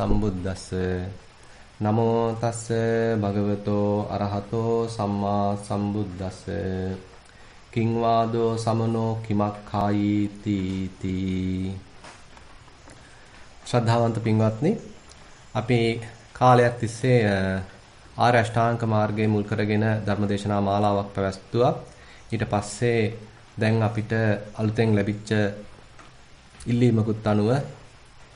සම්බුද්දස්ස නමෝ තස්ස භගවතෝ අරහතෝ සම්මා සම්බුද්දස්ස කිං වාදෝ සමනෝ කිමක්ඛායි තීති ශ්‍රද්ධාවන්ත පින්වත්නි අපි කාලයක් තිස්සේ ආර්ය අෂ්ටාංග මාර්ගයේ මුල් කරගෙන ධර්මදේශනා මාලාවක් පැවැත්තුවා ඊට පස්සේ දැන් අපිට අලුතෙන් ලැබිච්ච ඉල්ලීමකුත් අනුව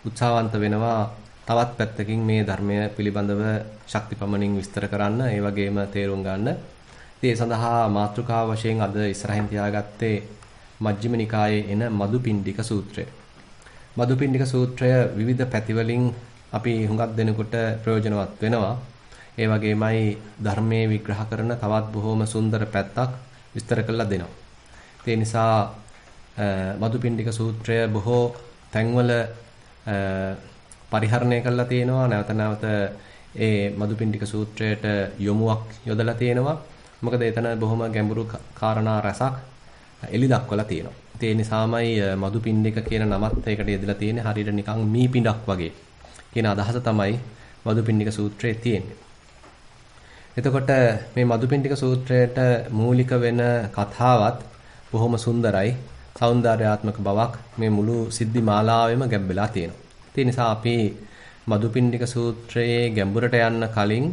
උත්සාහවන්ත වෙනවා තවත් පැත්තකින් මේ ධර්මය පිළිබඳව ශක්තිපමණින් විස්තර කරන්න ඒ වගේම තේරුම් ගන්න. ඉතින් ඒ සඳහා මාතෘකාව වශයෙන් අද ඉස්සරහින් තියාගත්තේ මජ්ක්‍ධිම නිකායේ එන මදුපිණ්ඩික සූත්‍රය. මදුපිණ්ඩික සූත්‍රය විවිධ පැතිවලින් අපි හුඟක් දෙනකොට ප්‍රයෝජනවත් වෙනවා. ඒ වගේමයි ධර්මයේ විග්‍රහ කරන තවත් බොහොම සුන්දර පැත්තක් විස්තර කරලා දෙනවා. ඒ නිසා මදුපිණ්ඩික සූත්‍රය බොහෝ තැන්වල පරිහරණය කරලා තියෙනවා නැවත නැවත ඒ මදුපිණ්ඩික සූත්‍රයට යොමුමක් යොදලා තියෙනවා මොකද එතන බොහොම ගැඹුරු කාරණා රසක් එලි දක්වලා තියෙනවා ඒ නිසාමයි මදුපිණ්ඩික කියන නමත් ඒකට යෙදලා තියෙන්නේ හරියට නිකන් මී පිණ්ඩක් වගේ කියන අදහස තමයි මදුපිණ්ඩික සූත්‍රයේ තියෙන්නේ එතකොට මේ මදුපිණ්ඩික සූත්‍රයට මූලික වෙන කතාවත් බොහොම සුන්දරයි. సౌందర్యాత్మక බවක් මේ මුළු සිද්ධි මාලාවෙම ගැඹෙලා තියෙනවා. ඒ නිසා අපි මදුපිණ්ඩික සූත්‍රයේ ගැඹුරට යන්න කලින්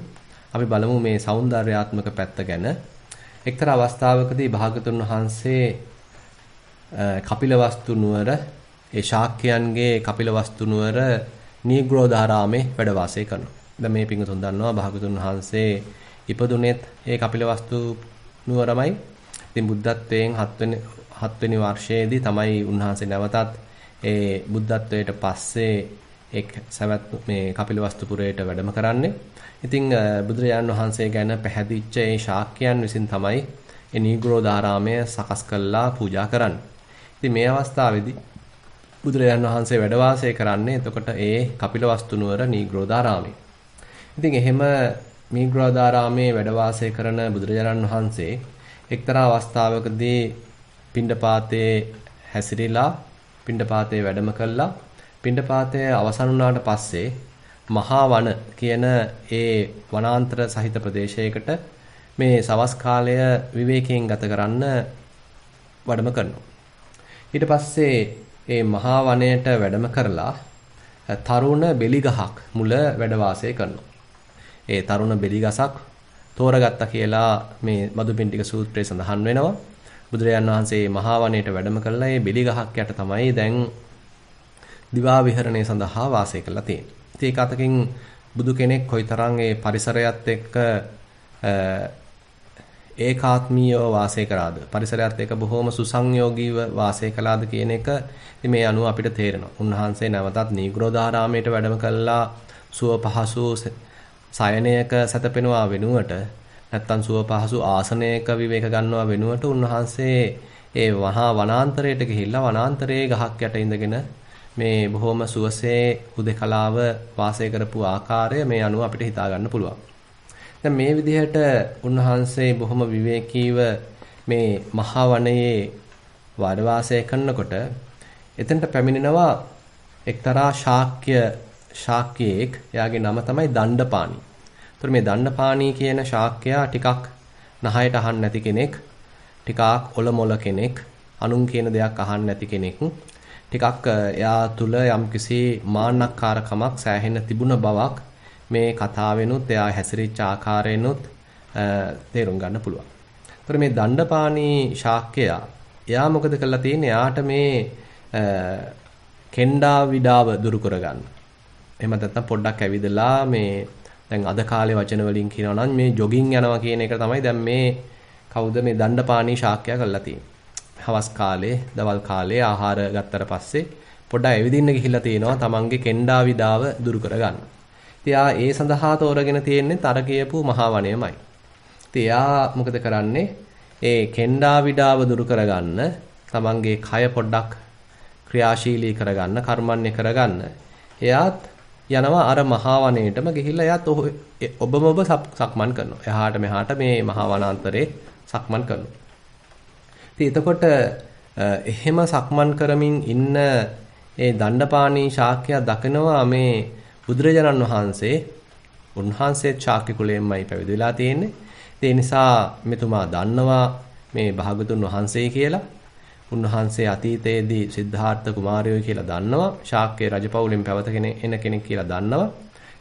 අපි බලමු මේ సౌందర్యාත්මක පැත්ත ගැන. එක්තරා අවස්ථාවකදී භාගතුන් වහන්සේ කපිලවස්තු නුවර ඒ ශාක්‍යයන්ගේ කපිලවස්තු නුවර නීග්‍රෝධාරාමේ වැඩ වාසය කරනවා. දැන් මේ පිංගුතුන් දන්නවා භාගතුන් වහන්සේ ඉපදුනේත් ඒ කපිලවස්තු නුවරමයි. ඉතින් බුද්ධත්වයෙන් 7 වෙනි 7 වෙනි වර්ෂයේදී තමයි උන්වහන්සේ නැවතත් ඒ බුද්ධත්වයට පස්සේ ඒ සවැත් මේ කපිලවස්තුපුරයට වැඩම කරන්නේ. ඉතින් බුදුරජාණන් වහන්සේ ගැන පැහැදිච්ච ඒ ශාක්‍යයන් විසින් තමයි ඒ නීග්‍රෝධාරාමය සකස් කළා පූජා කරන්නේ. ඉතින් මේ අවස්ථාවේදී බුදුරජාණන් වහන්සේ වැඩ කරන්නේ එතකොට ඒ කපිලවස්තු නුවර නීග්‍රෝධාරාමයේ. ඉතින් එහෙම නීග්‍රෝධාරාමයේ වැඩ කරන බුදුරජාණන් වහන්සේ එක්තරා අවස්ථාවකදී පිණ්ඩපාතේ හැසිරීලා පිණ්ඩපාතයේ වැඩම කළා. පිණ්ඩපාතය අවසන් වුණාට පස්සේ මහා වන කියන ඒ වනාන්තර සහිත ප්‍රදේශයකට මේ සවස් කාලය විවේකයෙන් ගත කරන්න වැඩම කරනවා. ඊට පස්සේ ඒ මහා වනයේට වැඩම කරලා තරුණ බෙලිගහක් මුල වැඩ වාසය කරනවා. ඒ තරුණ බෙලිගසක් තෝරගත්තා කියලා මේ මදුපිණ්ඩික සූත්‍රයේ සඳහන් වෙනවා. බුදුරජාන් වහන්සේ මහා වනයේට වැඩම කළා. ඒ බෙලි ගහක් යට තමයි දැන් දිවා විහරණය සඳහා වාසය කරලා තියෙන්නේ. ඒක අතකින් බුදු කෙනෙක් කොයිතරම් ඒ පරිසරයත් එක්ක ඒකාත්මීයව වාසය කරාද පරිසරයත් එක්ක බොහොම සුසංයෝගීව වාසය කළාද කියන එක ඉතින් මේ අනුව අපිට තේරෙනවා. උන්වහන්සේ නැවතත් නීග්‍රෝධාරාමයට වැඩම කළා සුව පහසු සයනයක සැතපෙනවා වෙනුවට නැත්තම් සුවපහසු ආසනයක විවේක ගන්නවා වෙනුවට උන්වහන්සේ ඒ වහා වනාන්තරයට ගිහිල්ලා වනාන්තරයේ ගහක් යට ඉඳගෙන මේ බොහොම සුවසේ හුදකලාව වාසය කරපු ආකාරය මේ අනුව අපිට හිතා ගන්න පුළුවන්. දැන් මේ විදිහට උන්වහන්සේ බොහොම විවේකීව මේ මහා වනයේ වාඩ වාසය කරනකොට එතනට පැමිණෙනවා එක්තරා ශාක්‍ය ශාක්‍යයෙක් එයාගේ නම තමයි දණ්ඩපාණි. ඒතර මේ දන්නපාණී කියන ශාක්‍යයා ටිකක් නහයට අහන්න නැති කෙනෙක්, ටිකක් ඔලොමොල කෙනෙක්, අනුන් කියන දෙයක් අහන්න නැති කෙනෙක්. ටිකක් එයා තුල යම්කිසි මාන්නක්කාරකමක් සෑහෙන තිබුණ බවක් මේ කතාවෙනුත් එයා හැසිරිච්ච ආකාරයෙන්ුත් තේරුම් ගන්න පුළුවන්. ඒතර මේ දණ්ඩපාණී ශාක්‍යයා එයා මොකද කරලා තියෙන්නේ? එයාට මේ කෙන්ඩා විඩාව දුරු කරගන්න. එහෙම නැත්නම් පොඩ්ඩක් ඇවිදලා මේ දැන් අද කාලේ වචන වලින් කියනවා නම් මේ ජොගින් යනවා කියන එක තමයි දැන් මේ කවුද මේ දණ්ඩපාණී ශාක්‍යය කරලා තියෙන්නේ. හවස් කාලේ, දවල් කාලේ ආහාර ගත්තට පස්සේ පොඩ්ඩක් ඇවිදින්න ගිහිල්ලා තියෙනවා තමන්ගේ කෙන්ඩා විඩාව දුරු කරගන්න. ඉතින් ඒ සඳහා තෝරගෙන තියෙන්නේ තර කියපු මහවණයමයි. ඉතින් මොකද කරන්නේ? ඒ කෙන්ඩා විඩාව දුරු කරගන්න තමන්ගේ කය පොඩ්ඩක් ක්‍රියාශීලී කරගන්න, කර්මන්නේ කරගන්න. එයාත් යනවා අර මහා වනයේටම ගිහිල්ලා එයාත් ඔබම ඔබ සක්මන් කරනවා. එහාට මෙහාට මේ මහා වනාන්තරේ සක්මන් කරනවා. ඉතින් එතකොට එහෙම සක්මන් කරමින් ඉන්න ඒ දණ්ඩපාණී ශාක්‍යයා දකිනවා මේ බුදුරජාණන් වහන්සේ උන්වහන්සේ ශාක්‍ය කුලයෙන්මයි පැවිදිලා තියෙන්නේ. ඒ නිසා මෙතුමා දන්නවා මේ භාගතුන් වහන්සේ කියලා. උන්වහන්සේ අතීතයේදී සිද්ධාර්ථ කුමාරයෝ කියලා දන්නවා. ශාක්‍ය රජපෞලෙන් පැවත එන කෙනෙක් කියලා දන්නවා.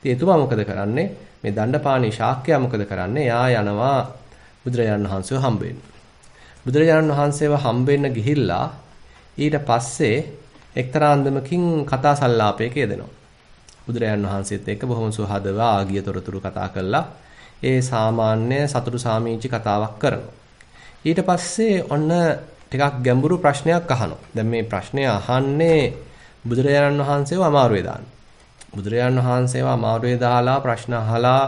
ඉතින් එතුමා මොකද කරන්නේ? මේ දණ්ඩපාණී ශාක්‍යයා මොකද කරන්නේ? යා යනවා බුදුරජාණන් වහන්සේව හම්බ බුදුරජාණන් වහන්සේව හම්බෙන්න ගිහිල්ලා ඊට පස්සේ එක්තරා අන්දමකින් කතා සංලාපයක යෙදෙනවා. බුදුරජාණන් වහන්සේත් එක්ක බොහොම සුහදව ආගිය තොරතුරු කතා කළා. ඒ සාමාන්‍ය සතුරු සාමීචි කතාවක් කරනවා. ඊට පස්සේ ඔන්න ටිකක් ගැඹුරු ප්‍රශ්නයක් අහනවා. දැන් මේ ප්‍රශ්නේ අහන්නේ බුදුරජාණන් වහන්සේව අමාරුවේ දාන්න. බුදුරජාණන් වහන්සේව අමාරුවේ දාලා ප්‍රශ්න අහලා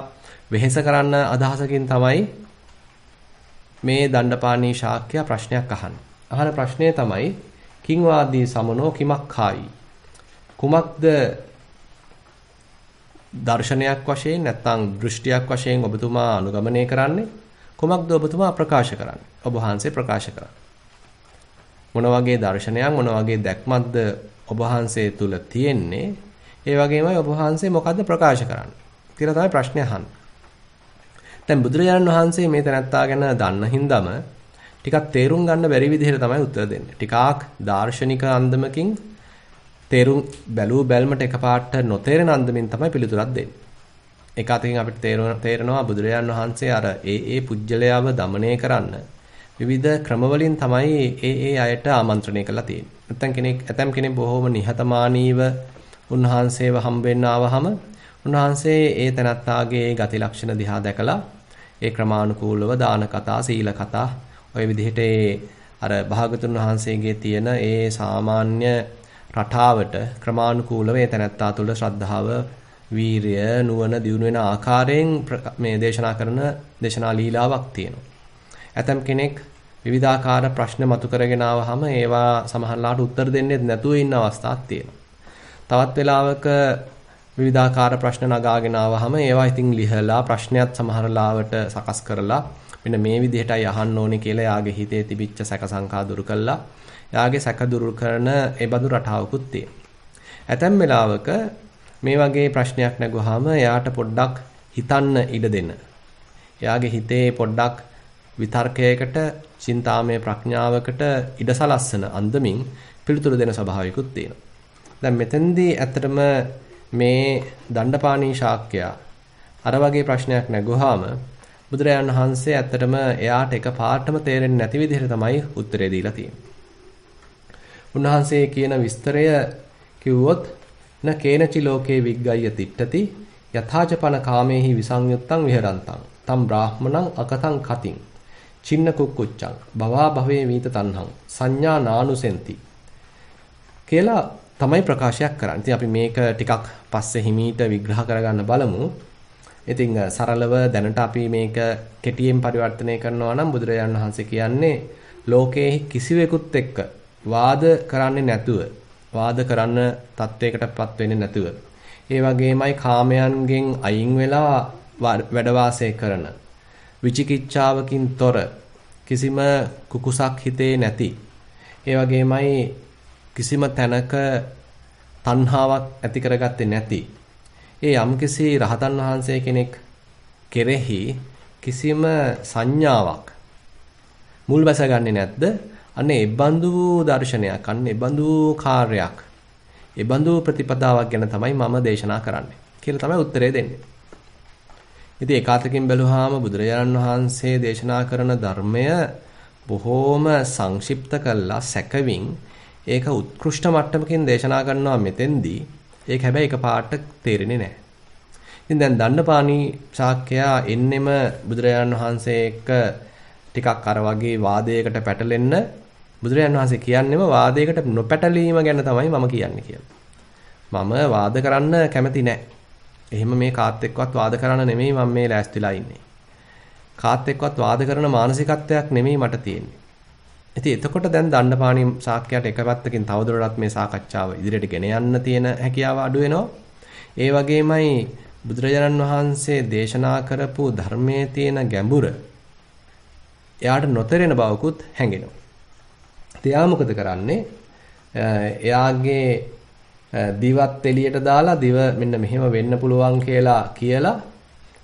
වෙහෙස කරන්න අදහසකින් තමයි මේ දණ්ඩපාණී ශාක්‍ය ප්‍රශ්නයක් අහන්නේ. අහන ප්‍රශ්නේ තමයි කිං වාදී සමනෝ කිමක් කායි? කුමක්ද දර්ශනයක් වශයෙන් නැත්නම් දෘෂ්ටියක් වශයෙන් ඔබතුමා අනුගමනය කරන්නේ? කුමක්ද ඔබතුමා ප්‍රකාශ කරන්නේ? ඔබ වහන්සේ ප්‍රකාශ කරන්නේ. මොන වගේ දර්ශනයක් මොන වගේ දැක්මක්ද ඔබ වහන්සේ තුල තියෙන්නේ ඒ වගේමයි ඔබ වහන්සේ මොකද්ද ප්‍රකාශ කරන්නේ කියලා තමයි ප්‍රශ්නේ අහන්නේ දැන් බුදුරජාණන් වහන්සේ මේ තැනත්තා ගැන දන්න හින්දාම ටිකක් තේරුම් ගන්න බැරි විදිහට තමයි උත්තර දෙන්නේ ටිකක් දාර්ශනික අන්දමකින් තේරුම් බැලූ බැල්මට එකපාරට නොතේරෙන අන්දමින් තමයි පිළිතුරක් දෙන්නේ එක අතකින් අපිට තේරෙනවා බුදුරජාණන් වහන්සේ අර ඒ ඒ පුජ්‍යලයාව দমনය කරන්න විවිධ ක්‍රමවලින් තමයි ඒ ඒ අයට ආමන්ත්‍රණය කරලා තියෙන්නේ. නැත්තම් කෙනෙක් ඇතම් කෙනෙක් බොහොම නිහතමානීව උන්වහන්සේව හම්බෙන්න ආවහම උන්වහන්සේ ඒ තනත්තාගේ ගති ලක්ෂණ දිහා දැකලා ඒ ක්‍රමානුකූලව දාන කතා, සීල කතා ඔය විදිහට ඒ අර භාගතුන් වහන්සේගේ තියෙන ඒ සාමාන්‍ය රටාවට ක්‍රමානුකූලව ඒ තනත්තා තුළ ශ්‍රද්ධාව වීරිය නුවණ දියුණු වෙන ආකාරයෙන් මේ දේශනා කරන දේශනා ලීලාවක් තියෙනවා. ඇතම් කෙනෙක් විවිධාකාර ප්‍රශ්න මතු කරගෙන ආවහම ඒවා සමහරලාට උත්තර දෙන්නේ නැතුව ඉන්න අවස්ථාත් තියෙනවා. තවත් වෙලාවක විවිධාකාර ප්‍රශ්න නගාගෙන ආවහම ඒවා ඉතින් ලිහලා ප්‍රශ්නයත් සමහරලාවට සකස් කරලා මෙන්න මේ විදිහටයි අහන්න ඕනේ කියලා යාගේ හිතේ තිබිච්ච සැක සංකා දුරු කළා. යාගේ සැක දුරු කරන ඒ බඳු රටාවකුත් තියෙනවා. ඇතැම් වෙලාවක මේ වගේ ප්‍රශ්නයක් නැගුවාම එයාට පොඩ්ඩක් හිතන්න ඉඩ දෙන්න. එයාගේ හිතේ පොඩ්ඩක් විතර්කයකට, චින්තාමය ප්‍රඥාවකට ඉඩ සලස්සන අන්දමින් පිළිතුරු දෙන ස්වභාවිකුත් තියෙනවා. දැන් මෙතෙන්දී ඇත්තටම මේ දණ්ඩපාණී ශාක්‍යයා අර වගේ ප්‍රශ්නයක් නැගුවාම බුදුරජාන් වහන්සේ ඇත්තටම එයාට එක පාටම තේරෙන්නේ නැති විදිහට තමයි උත්තරේ දීලා තියෙන්නේ. උන්වහන්සේ කියන විස්තරය කිව්වොත් න කේනචි ලෝකේ විග්ගය තිට්ඨති යථාචපන කාමේහි විසංයුත්තං විහෙරන්තං තම් බ්‍රාහමණං අකතං කතින් චින්න කුක්කුච්චං භවා භවයේ මීත තණ්හං සංඥා නානුසෙන්ති කියලා තමයි ප්‍රකාශයක් කරන්නේ. ඉතින් අපි මේක ටිකක් පස්සේ හිමීට විග්‍රහ කරගන්න බලමු. ඉතින් සරලව දැනට අපි මේක කෙටියෙන් පරිවර්තනය කරනවා නම් බුදුරජාණන් වහන්සේ කියන්නේ ලෝකයේ කිසිවෙකුත් එක්ක වාද කරන්නේ නැතුව වාද කරන්න තත්වයකටපත් වෙන්නේ නැතුව ඒ වගේමයි කාමයන්ගෙන් අයින් වෙලා වැඩ කරන විචිකිච්ඡාවකින් තොර කිසිම කුකුසක් හිතේ නැති ඒ වගේමයි කිසිම තැනක තණ්හාවක් ඇති කරගත්තේ නැති ඒ යම්කිසි රහතන් වහන්සේ කෙනෙක් කෙරෙහි කිසිම සංඥාවක් මුල් බැසගන්නේ නැද්ද? අනේ ඒබඳු වූ දර්ශනයක්, අනේ ඒබඳු කාර්යයක්, ඒබඳු ප්‍රතිපදාවක් ගැන තමයි මම දේශනා කරන්නේ කියලා තමයි උත්තරේ දෙන්නේ. ඉතින් ඒකාතකින් බැලුවාම බුදුරජාණන් වහන්සේ දේශනා කරන ධර්මය බොහෝම සංක්ෂිප්ත කළා සැකවින් ඒක උත්කෘෂ්ඨ මට්ටමකින් දේශනා කරනවා මෙතෙන්දී ඒක හැබැයි එකපාරට තේරෙන්නේ නැහැ. ඉතින් දැන් දණ්ඩපාණි ශාක්‍යයා එන්නෙම බුදුරජාණන් වහන්සේ එක්ක ටිකක් අර වගේ වාදයකට පැටලෙන්න බුදුරජාණන් වහන්සේ කියන්නෙම වාදයකට නොපැටලීම ගැන තමයි මම කියන්නේ කියලා. මම වාද කරන්න කැමති නැහැ. එහෙම මේ කාත් එක්කවත් වාද කරන්න නෙමෙයි මම මේ ලෑස්තිලා ඉන්නේ. කාත් එක්කවත් වාද කරන මානසිකත්වයක් නෙමෙයි මට තියෙන්නේ. ඉතින් එතකොට දැන් දණ්ඩපාණි සාක්කයට එක පැත්තකින් තවදුරටත් මේ සාකච්ඡාව ඉදිරියට ගෙන යන්න තියෙන හැකියාව අඩු වෙනවා. ඒ වගේමයි බුදුරජාණන් වහන්සේ දේශනා කරපු ධර්මයේ තියෙන ගැඹුර එයාට නොතේරෙන බවකුත් හැඟෙනවා. එයා මොකද කරන්නේ? එයාගේ දිවත් එළියට දාලා දිව මෙන්න මෙහෙම වෙන්න පුළුවන් කියලා කියලා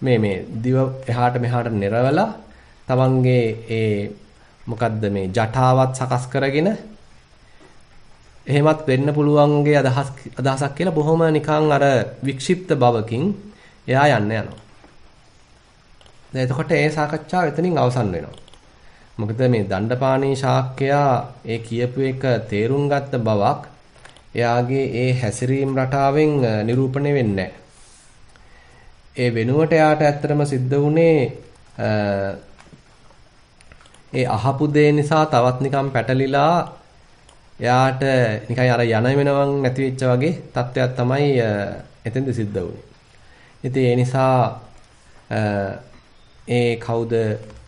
මේ මේ දිව එහාට මෙහාට නිරවලා තමන්ගේ ඒ මොකද්ද මේ ජටාවත් සකස් කරගෙන එහෙමත් වෙන්න පුළුවන්ගේ අදහස් අදහසක් කියලා බොහොම නිකන් අර වික්ෂිප්ත බවකින් එයා යන්න යනවා. දැන් එතකොට ඒ සාකච්ඡාව එතනින් අවසන් වෙනවා. මොකද මේ දණ්ඩපාණී ශාක්‍යයා ඒ කියපු එක තේරුම් ගත්ත බවක් එයාගේ ඒ හැසිරීම් රටාවෙන් නිරූපණය වෙන්නේ ඒ වෙනුවට එයාට ඇත්තටම සිද්ධ වුණේ ඒ අහපු දේ නිසා තවත් නිකම් පැටලිලා එයාට නිකන් අර යන වෙනවන් නැති වෙච්ච වගේ තත්ත්වයක් තමයි එතෙන්ද සිද්ධ වුනේ. ඉතින් ඒ නිසා ඒ කවුද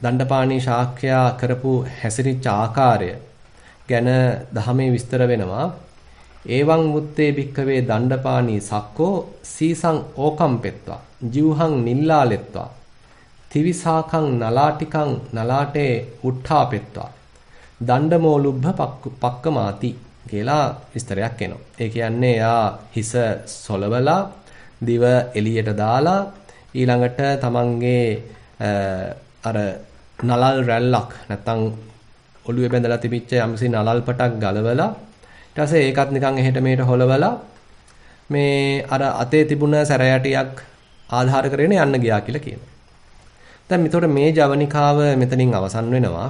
දණ්ඩපාණී ශාක්‍යයා කරපු හැසිරිච්ච ආකාරය ගැන දහමේ විස්තර වෙනවා. එවං මුත්තේ භික්කවේ දණ්ඩපාණී සක්කෝ සීසං ඕකම්පෙත්වා ජීවහං නිල්ලාලෙත්වා තිවිසාකං නලාටිකං නලාටේ උට්ඨාපෙත්වා දණ්ඩමෝලුබ්බ පක්කමාති කියලා විස්තරයක් එනවා. ඒ කියන්නේ යා හිස සොලවලා දිව එළියට දාලා ඊළඟට තමන්ගේ අර නලල් රැල්ලක් නැත්තම් ඔළුවේ බැඳලා තිබිච්ච යම්සි නලල් පටක් ගලවලා ඊට පස්සේ ඒකත් නිකන් එහෙට මෙහෙට හොලවලා මේ අර අතේ තිබුණ සැරයටියක් ආධාර කරගෙන යන්න ගියා කියලා කියනවා. දැන් මෙතකොට මේ ජවනිකාව මෙතනින් අවසන් වෙනවා.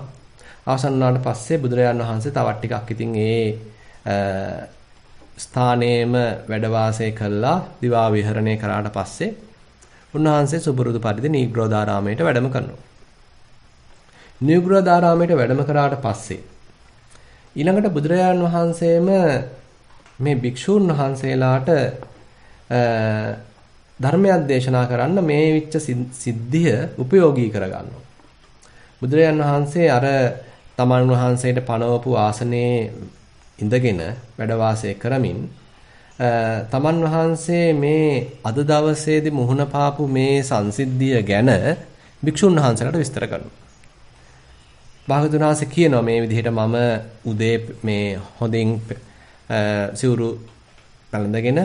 අවසන් වුණාට පස්සේ බුදුරජාන් වහන්සේ තවත් ටිකක් ඉතින් ඒ ස්ථානයේම වැඩ වාසය කළා දිවා විහරණය කරාට පස්සේ උන්වහන්සේ සුබුරුදු පරිදි නීග්‍රෝධාරාමයට වැඩම කරනවා. නීග්‍රෝධාරාමයට වැඩම කරාට පස්සේ ඊළඟට බුදුරජාන් වහන්සේම මේ භික්ෂූන් වහන්සේලාට ධර්මයක් දේශනා කරන්න මේ විච්ච සිද්ධිය ප්‍රයෝගී කරගන්නවා. බුදුරජාන් වහන්සේ අර තමන් වහන්සේට පනවපු ආසනයේ ඉඳගෙන වැඩ කරමින් තමන් වහන්සේ මේ අද දවසේදී මුහුණ පාපු මේ සංසිද්ධිය ගැන භික්ෂුන් වහන්සේලාට විස්තර කරනවා. භාගතුන් වහන්සේ කියනවා මේ විදිහට මම උදේ මේ හොඳින් සිවුරු පැළඳගෙන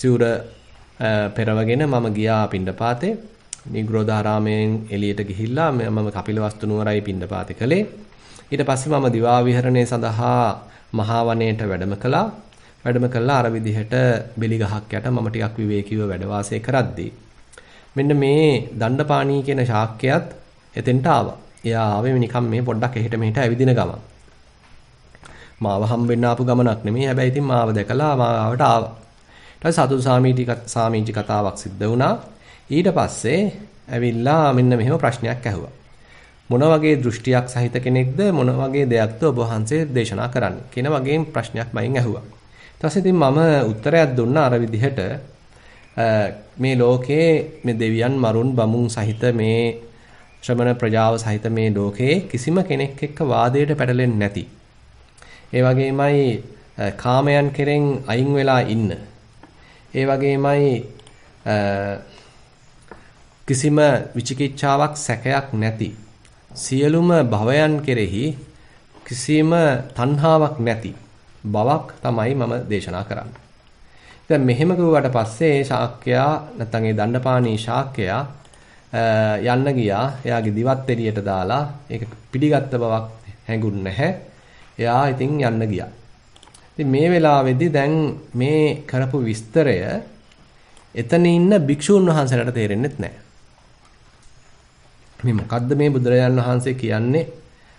සිවුර පෙරවගෙන මම ගියා පිණ්ඩපාතේ නිග්‍රෝධාරාමයෙන් එළියට ගිහිල්ලා මම කපිලවස්තු නුවරයි පිණ්ඩපාතේ කළේ ඊට පස්සේ මම දිවා විහරණය සඳහා මහා වනයේට වැඩම කළා වැඩම කළා අර විදිහට බෙලි ගහක් යට මම ටිකක් විවේකීව වැඩ වාසය කරද්දී මෙන්න මේ දණ්ඩපාණී කියන ශාක්‍යයත් එතෙන්ට ආවා එයා ආවේ නිකම් මේ පොඩ්ඩක් එහෙට මෙහෙට ඇවිදින ගමන්. මාව හම් වෙන්න ආපු ගමනක් නෙමෙයි. හැබැයි ඉතින් මාව දැකලා මාවට ආවා. ඊට පස්සේ සතුන් සාමීටි සාමීචි කතාවක් සිද්ධ වුණා. ඊට පස්සේ ඇවිල්ලා මෙන්න මෙහෙම ප්‍රශ්නයක් ඇහුවා. මොන වගේ දෘෂ්ටියක් සහිත කෙනෙක්ද මොන වගේ දෙයක්ද ඔබ වහන්සේ දේශනා කරන්නේ කියන වගේම ප්‍රශ්නයක් මයින් ඇහුවා. ඊට පස්සේ ඉතින් මම උත්තරයක් දුන්නා අර විදිහට මේ ලෝකයේ මේ දෙවියන් මරුන් බමුන් සහිත මේ ශ්‍රමණ ප්‍රජාව සහිත මේ ලෝකයේ කිසිම කෙනෙක් එක්ක වාදයට පැටලෙන්නේ නැති. ඒ වගේමයි කාමයන් කෙරෙන් අයින් වෙලා ඉන්න. ඒ වගේමයි කිසිම විචිකිච්ඡාවක් සැකයක් නැති. සියලුම භවයන් කෙරෙහි කිසිම තණ්හාවක් නැති බවක් තමයි මම දේශනා කරන්නේ. දැන් මෙහෙම කිව්වට පස්සේ ශාක්‍යයා නැත්නම් ඒ දණ්ඩපාණී ශාක්‍යයා යන්න ගියා. එයාගේ දිවත් එළියට දාලා ඒක පිළිගත්ත බවක් හැඟුන්නේ නැහැ. එයා ඉතින් යන්න ගියා. ඉතින් මේ වෙලාවේදී දැන් මේ කරපු විස්තරය එතන ඉන්න භික්ෂුන් වහන්සේලාට තේරෙන්නේ නැහැ. මේ මොකද්ද මේ බුදුරජාන් වහන්සේ කියන්නේ?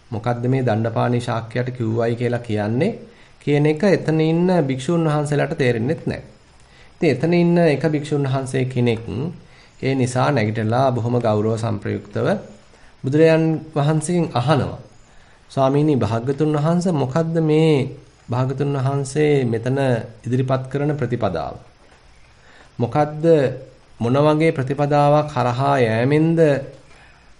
මොකද්ද මේ දණ්ඩපාණී ශාක්‍යයට කිව්වයි කියලා කියන්නේ කියන එක එතන ඉන්න භික්ෂුන් වහන්සේලාට තේරෙන්නේ නැහැ. ඉතින් එතන ඉන්න එක භික්ෂුන් වහන්සේ කෙනෙක් ඒ නිසා නැගිටලා බොහොම ගෞරව සංප්‍රයුක්තව බුදුරයන් වහන්සේගෙන් අහනවා. ස්වාමීනි භාග්‍යතුන් වහන්සේ මොකද්ද මේ භාග්‍යතුන් වහන්සේ මෙතන ඉදිරිපත් කරන ප්‍රතිපදාව? මොකද්ද මොන වගේ ප්‍රතිපදාවක් හරහා යෑමෙන්ද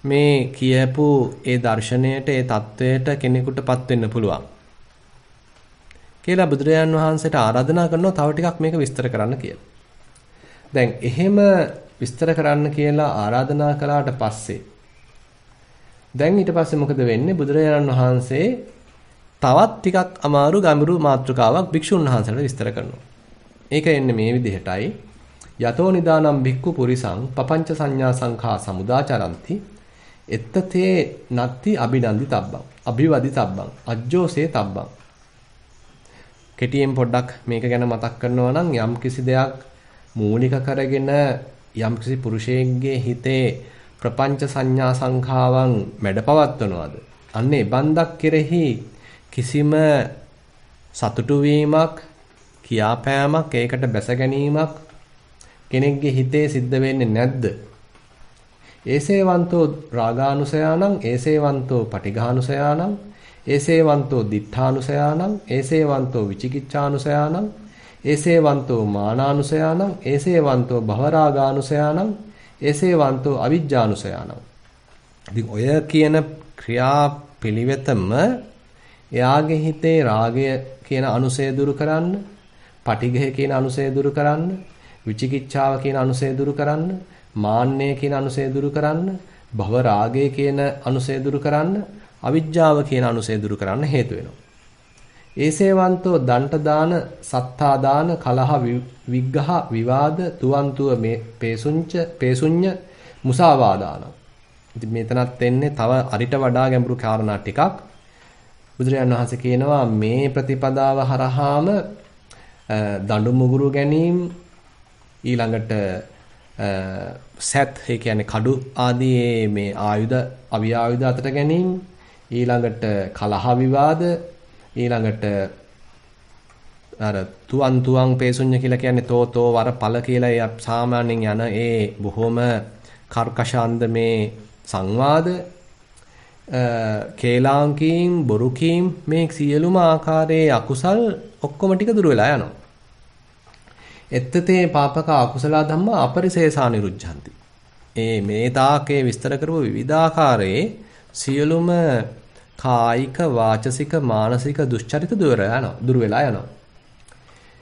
මේ කියපු ඒ දර්ශනයට ඒ தത്വයට කෙනෙකුටපත් වෙන්න පුළුවන් කියලා බුදුරජාන් වහන්සේට ආරාධනා කරනවා තව ටිකක් මේක විස්තර කරන්න කියලා. දැන් එහෙම විස්තර කරන්න කියලා ආරාධනා කළාට පස්සේ දැන් ඊට පස්සේ මොකද වෙන්නේ බුදුරජාණන් වහන්සේ තවත් ටිකක් අමාරු ගැඹුරු මාතෘකාවක් භික්ෂුන් වහන්සේට විස්තර කරනවා. ඒක එන්නේ මේ විදිහටයි. යතෝ නිදානම් භික්ඛු පුරිසං පపంచ සංඥා සංඛා සමුදාචරಂತಿ එත්තතේ නත්ති අබිනන්දි තබ්බං අභිවදි තබ්බං අජ්ජෝසේ තබ්බං කෙටියෙන් පොඩ්ඩක් මේක ගැන මතක් කරනවා නම් යම් කිසි දෙයක් මූලික කරගෙන යම්කිසි පුරුෂයෙක්ගේ හිතේ ප්‍රපංච සංඥා සංඛාවන් මැඩපවත්වනවාද අන්න ඒ බන්ධක් කෙරෙහි කිසිම සතුටු වීමක් කියාපෑමක් ඒකට බැස ගැනීමක් කෙනෙක්ගේ හිතේ සිද්ධ වෙන්නේ නැද්ද ඒසේවන්තෝ රාගානුසයානං ඒසේවන්තෝ පටිඝානුසයානං ඒසේවන්තෝ දිඨානුසයානං ඒසේවන්තෝ විචිකිච්ඡානුසයානං ඒසේවන්තෝ මානානුසයානං ඒසේවන්තෝ භවරාගානුසයානං ඒසේවන්තෝ අවිජ්ජානුසයානං ඉතින් ඔය කියන ක්‍රියා පිළිවෙතම එයාගේ හිතේ රාගය කියන අනුසය දුරු කරන්න පටිඝය කියන අනුසය දුරු කරන්න විචිකිච්ඡාව කියන අනුසය දුරු කරන්න මාන්නය කියන අනුසය දුරු කරන්න භව රාගය කියන අනුසය දුරු කරන්න අවිජ්ජාව කියන අනුසය දුරු කරන්න හේතු වෙනවා ඒසේවන්තෝ දණ්ඩ දාන සත්තා දාන කලහ විග්ඝහ විවාද තුවන්තුව මේ පේසුඤ්ච පේසුඤ්ඤ මුසාවාදාන. ඉතින් මෙතනත් එන්නේ තව අරිට වඩා ගැඹුරු කාරණා ටිකක්. බුදුරජාන් වහන්සේ කියනවා මේ ප්‍රතිපදාව හරහාම දඬු මුගුරු ගැනීම ඊළඟට සත් ඒ කියන්නේ කඩු ආදී මේ ආයුධ අවියායුධ අතට ගැනීම ඊළඟට කලහ විවාද ඊළඟට අර තුවන් තුවන් පේසුඤ්ඤ කියලා කියන්නේ තෝතෝ වර පල කියලා සාමාන්‍යයෙන් යන ඒ බොහොම කර්කශාන්ද මේ සංවාද කේලාංකීම් බොරුකීම් මේ සියලුම ආකාරයේ අකුසල් ඔක්කොම ටික දුර වෙලා යනවා. එත්තතේ පාපක අකුසල ධම්ම අපරිශේෂා නිරුද්ධಂತಿ. ඒ මේ තාකේ විස්තර කරපු විවිධාකාරයේ සියලුම කායික වාචසික මානසික දුෂ්චරිත දුර යනවා දුර වෙලා යනවා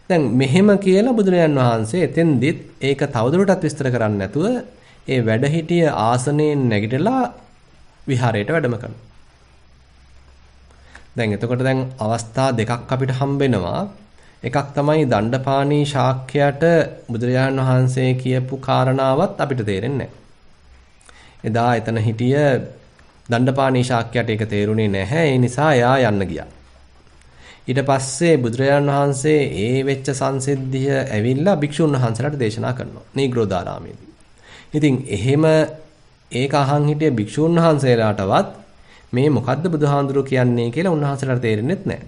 දැන් මෙහෙම කියලා බුදුරජාන් වහන්සේ එතෙන්දිත් ඒක තවදුරටත් විස්තර කරන්නේ නැතුව ඒ වැඩ හිටිය ආසනයෙන් නැගිටලා විහාරයට වැඩම කරනවා දැන් එතකොට දැන් අවස්ථා දෙකක් අපිට හම්බෙනවා එකක් තමයි දණ්ඩපාණී ශාක්‍යයට බුදුරජාන් වහන්සේ කියපු කාරණාවත් අපිට තේරෙන්නේ එදා එතන හිටිය දණ්ඩපාණී ශාක්‍යයට ඒක තේරුණේ නැහැ. ඒ නිසා එයා යන්න ගියා. ඊට පස්සේ බුදුරජාණන් වහන්සේ ඒ වෙච්ච සංසිද්ධිය ඇවිල්ලා භික්ෂුන් වහන්සේලාට දේශනා කරනවා. නීග්‍රෝධාරාමේදී. ඉතින් එහෙම ඒක අහන් හිටිය භික්ෂුන් වහන්සේලාටවත් මේ මොකද්ද බුදුහාඳුරු කියන්නේ කියලා උන්වහන්සේලාට තේරෙන්නේ නැහැ.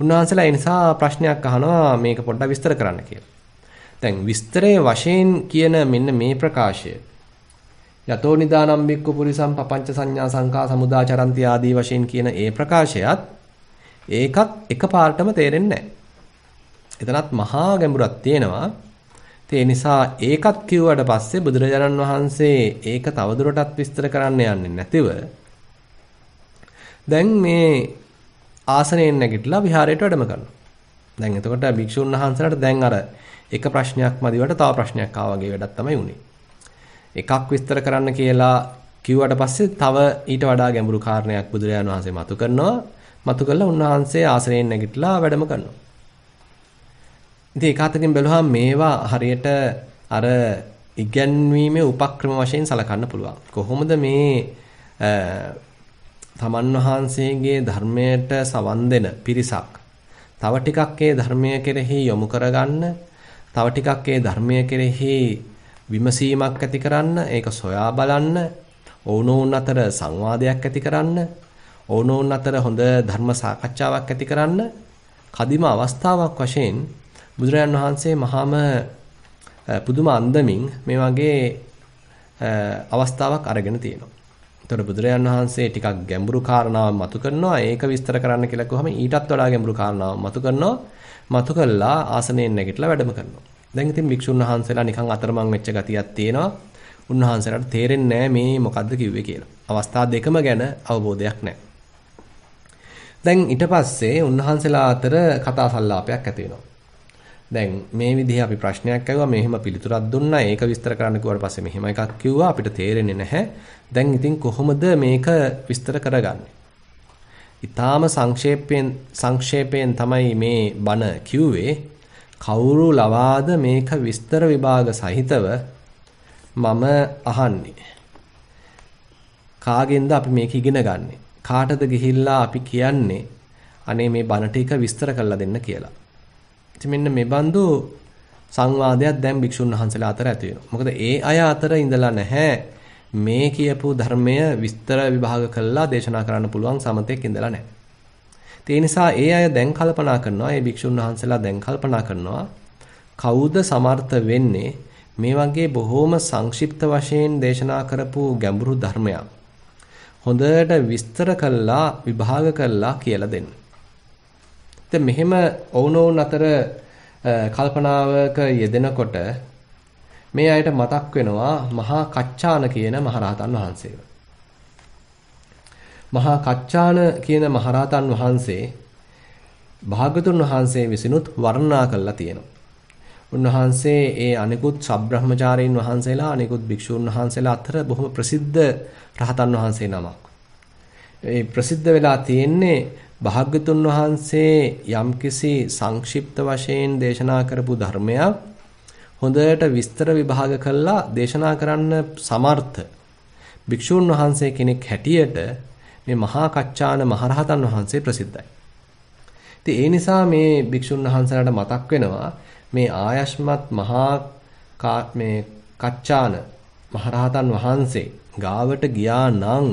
උන්වහන්සේලා ඒ නිසා ප්‍රශ්නයක් අහනවා මේක පොඩ්ඩක් විස්තර කරන්න කියලා. දැන් විස්තරයේ වශයෙන් කියන මෙන්න මේ ප්‍රකාශය යතෝ නිදානම් බික්ක පුරිසම් පపంచ සංඥා සංකා සමුදාචරන්ති ආදී වශයෙන් කියන ඒ ප්‍රකාශයත් ඒකත් එකපාරටම තේරෙන්නේ නැහැ. එතනත් මහා ගැඹුරක් තියෙනවා. ඒ නිසා ඒකත් කිව්වට පස්සේ බුදුරජාණන් වහන්සේ ඒක තවදුරටත් විස්තර කරන්න යන්නේ නැතිව දැන් මේ ආසනයෙන් නැගිටලා විහාරයට වැඩම කරනවා. දැන් එතකොට භික්ෂුන් වහන්සේලාට දැන් අර එක ප්‍රශ්නයක් මදිවට තව ප්‍රශ්නයක් ආවා වගේ වැඩක් තමයි උනේ. එකක් විස්තර කරන්න කියලා කිව්වට පස්සේ තව ඊට වඩා ගැඹුරු කාරණයක් බුදුරජාණන් වහන්සේ මතු කරනවා. මතු කළා උන්වහන්සේ ආසනයෙන් නැගිටලා වැඩම කරනවා. ඉතින් ඒකාතකින් බැලුවහම මේවා හරියට අර ඉගැන්වීමේ උපක්‍රම වශයෙන් සලකන්න පුළුවන්. කොහොමද මේ තමන් වහන්සේගේ ධර්මයට සවන් දෙන පිරිසක් තව ටිකක් ඒ ධර්මය කෙරෙහි යොමු කරගන්න තව ටිකක් ඒ ධර්මය කෙරෙහි විමසීමක් ඇති කරන්න, ඒක සොයා බලන්න, ඕනෝන් අතර සංවාදයක් ඇති කරන්න, ඕනෝන් අතර හොඳ ධර්ම සාකච්ඡාවක් ඇති කරන්න කදිම අවස්ථාවක් වශයෙන් බුදුරජාන් වහන්සේ මහාම පුදුම අන්දමින් මේ වගේ අවස්ථාවක් අරගෙන තියෙනවා. එතකොට බුදුරජාන් වහන්සේ ටිකක් ගැඹුරු කාරණාවක් මතු කරනවා. ඒක විස්තර කරන්න කියලා කිව්වම ඊටත් වඩා ගැඹුරු කාරණාවක් මතු කරනවා. මතු කළා ආසනයෙන් නැගිටලා වැඩම කරනවා. දැන් ඉතින් භික්ෂුන් වහන්සේලා නිකන් අතරමං වෙච්ච ගතියක් තියෙනවා. උන්වහන්සේලාට තේරෙන්නේ නැහැ මේ මොකද්ද කිව්වේ කියලා. අවස්ථා දෙකම ගැන අවබෝධයක් නැහැ. දැන් ඊට පස්සේ උන්වහන්සේලා අතර කතා සංවාපයක් ඇති වෙනවා. දැන් මේ විදිහේ අපි ප්‍රශ්නයක් අහුවා මෙහෙම පිළිතුරක් දුන්නා ඒක විස්තර කරන්න කිව්වට පස්සේ මෙහෙම එකක් කිව්වා අපිට තේරෙන්නේ නැහැ. දැන් ඉතින් කොහොමද මේක විස්තර කරගන්නේ? ඊටාම සංක්ෂේපයෙන් සංක්ෂේපයෙන් තමයි මේ බණ කිව්වේ. කවුරු ලවාද මේක විස්තර විභාග සහිතව මම අහන්නේ. කාගෙන්ද අපි මේක ඉගෙන ගන්නෙ? කාටද ගිහිල්ලා අපි කියන්නේ අනේ මේ බණ ටික විස්තර කරලා දෙන්න කියලා. ඉතින් මෙන්න මේ බඳු සංවාදයක් දැන් භික්ෂුන් වහන්සේලා අතර ඇති වෙනවා. මොකද ඒ අය අතර ඉඳලා නැහැ මේ කියපු ධර්මය විස්තර විභාග කළා දේශනා කරන්න පුළුවන් සමතෙක් ඉඳලා නැහැ. ඒ නිසා ඒ අය දැන් කල්පනා කරනවා, ඒ භික්ෂුන් වහන්සේලා දැන් කල්පනා කරනවා කවුද සමර්ථ වෙන්නේ මේ වගේ බොහෝම සංක්ෂිප්ත වශයෙන් දේශනා කරපු ගැඹුරු ධර්මයක් හොඳට විස්තර කළා විභාග කළා කියලා දෙන්න. දැන් මෙහෙම ඕනෝන් අතර කල්පනාවක යෙදෙනකොට මේ අයට මතක් වෙනවා මහා කච්චාන කියන මහරහතන් වහන්සේව. මහා කච්චාන කියන මහරහතන් වහන්සේ භාගතුන් වහන්සේ විසිනුත් වර්ණනා කළා තියෙනවා. උන්වහන්සේ ඒ අනිකුත් සබ්‍රහ්මචාරීන් වහන්සේලා අනිකුත් භික්ෂූන් වහන්සේලා අතර බොහොම ප්‍රසිද්ධ රහතන් වහන්සේ නමක්. ඒ ප්‍රසිද්ධ වෙලා තියෙන්නේ භාග්‍යතුන් වහන්සේ යම්කිසි සංක්ෂිප්ත වශයෙන් දේශනා කරපු ධර්මයක් හොඳට විස්තර විභාග කළා දේශනා කරන්න සමර්ථ භික්ෂූන් වහන්සේ කෙනෙක් හැටියට මේ මහා කච්චාන මහරහතන් වහන්සේ ප්‍රසිද්ධයි. ඉතින් ඒ නිසා මේ භික්ෂුන් වහන්සේලාට මතක් වෙනවා මේ ආයෂ්මත් මහා මේ කච්චාන මහරහතන් වහන්සේ ගාවට ගියා නම්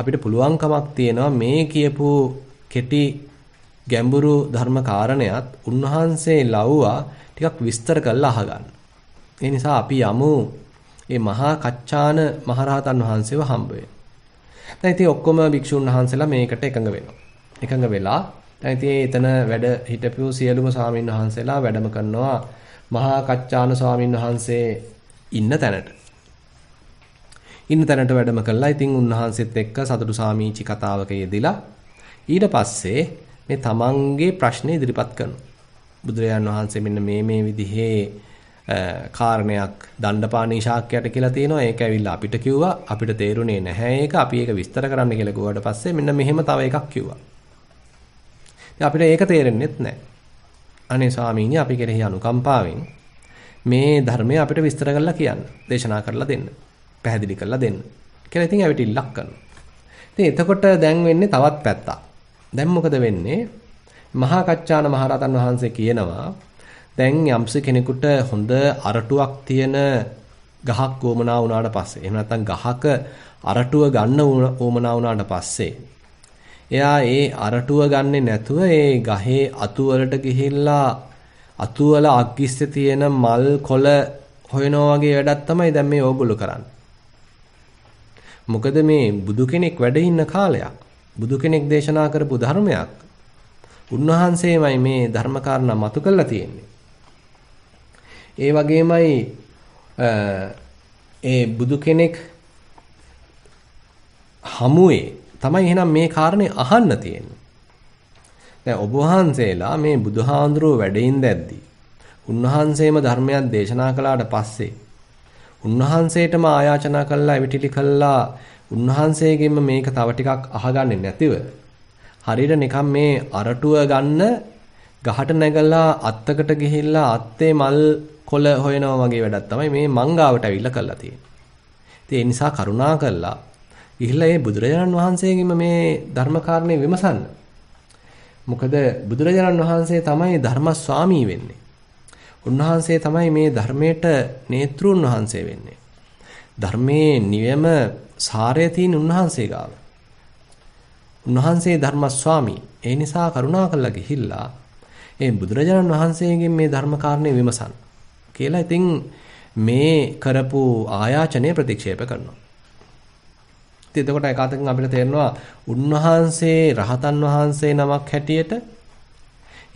අපිට පුළුවන්කමක් තියෙනවා මේ කියපු කෙටි ගැඹුරු ධර්ම කාරණයක් උන්වහන්සේ ලව්වා ටිකක් විස්තර කරලා අහගන්න. ඒ නිසා අපි යමු මේ මහා කච්චාන මහරහතන් වහන්සේව හම්බ වෙන්න. දැන් ඉතින් ඔක්කොම භික්ෂුන් වහන්සේලා මේකට එකඟ වෙනවා. එකඟ වෙලා දැන් ඉතින් එතන වැඩ හිටපු සියලුම ස්වාමීන් වහන්සේලා වැඩම කරනවා මහා කච්චාන ස්වාමීන් වහන්සේ ඉන්න තැනට. ඉන්න තැනට වැඩම කළා. ඉතින් උන්වහන්සේත් එක්ක සතුටු සාමීචි කතාවක යෙදිලා ඊට පස්සේ මේ තමන්ගේ ප්‍රශ්නේ ඉදිරිපත් කරනවා. බුදුරජාන් වහන්සේ මෙන්න මේ මේ විදිහේ කාරණයක් දණ්ඩපාණී ශාක්‍යයට කියලා තියෙනවා. ඒක ඇවිල්ලා අපිට කිව්වා. අපිට තේරුනේ නැහැ ඒක. අපි ඒක විස්තර කරන්න කියලා ගුවාට පස්සේ මෙන්න මෙහෙම තව එකක් කිව්වා. අපිට ඒක තේරෙන්නෙත් නැහැ. අනේ ස්වාමීනි අපි කෙරෙහි අනුකම්පාවෙන් මේ ධර්මය අපිට විස්තර කරලා කියන්න. දේශනා කරලා දෙන්න. පැහැදිලි කරලා දෙන්න. කියලා ඉතින් ඇවිටිල්ලක් කරනවා. ඉතින් එතකොට දැන් වෙන්නේ තවත් පැත්තක්. දැන් මොකද වෙන්නේ? මහා කච්චාන මහරහතන් වහන්සේ කියනවා දැන් යම්ස කෙනෙකුට හොඳ අරටුවක් තියෙන ගහක් වමනා වුණාට පස්සේ එහෙම නැත්නම් ගහක අරටුව ගන්න වමනා වුණාට පස්සේ එයා ඒ අරටුව ගන්නේ නැතුව ඒ ගහේ අතු වලට ගිහිල්ලා අතු වල අග්ගිස්සේ තියෙන මල් කොළ හොයනවා වගේ වැඩක් තමයි දැන් මේ ඕගොල්ලෝ කරන්නේ. මොකද මේ බුදු කෙනෙක් වැඩ ඉන්න කාලයක්. බුදු කෙනෙක් දේශනා කරපු ධර්මයක්. උන්වහන්සේමයි මේ ධර්මකාරණා මතු කළා තියෙන්නේ. ඒ වගේමයි ඒ බුදු කෙනෙක් හමුවේ තමයි එහෙනම් මේ කාරණේ අහන්න තියෙන්නේ. දැන් ඔබ වහන්සේලා මේ බුදුහාඳුරුව වැඩින් දැද්දී උන්වහන්සේම ධර්මයක් දේශනා කළාට පස්සේ උන්වහන්සේටම ආයාචනා කළා එවිටිලි කළා උන්වහන්සේගෙම මේක තව ටිකක් අහගන්නේ නැතිව හරියට නිකන් මේ අරටුව ගන්න ගහට නැගලා අත්තකට ගිහිල්ලා අත්තේ මල් කොළ හොයනවා වගේ වැඩක් තමයි මේ මංගාවට අවිල්ලා කරලා තියෙන්නේ. ඉතින් ඒ නිසා කරුණා කළා ගිහිල්ලා මේ බුදුරජාණන් වහන්සේගෙම මේ ධර්මකාරණේ විමසන්න. මොකද බුදුරජාණන් වහන්සේ තමයි ධර්ම ස්වාමී වෙන්නේ. උන්වහන්සේ තමයි මේ ධර්මයට නේත්‍රුන් වහන්සේ වෙන්නේ. ධර්මයේ නියම සාරය තියෙන උන්වහන්සේ ගාව. උන්වහන්සේ ධර්ම ස්වාමී. ඒ නිසා කරුණා කළා ගිහිල්ලා මේ බුදුරජාණන් වහන්සේගෙන් මේ ධර්ම කාරණේ විමසන්න කියලා ඉතින් මේ කරපු ආයාචනය ප්‍රතික්ෂේප කරනවා. ඉතින් එතකොට එකතකින් අපිට තේරෙනවා උන්වහන්සේ රහතන් වහන්සේ නමක් හැටියට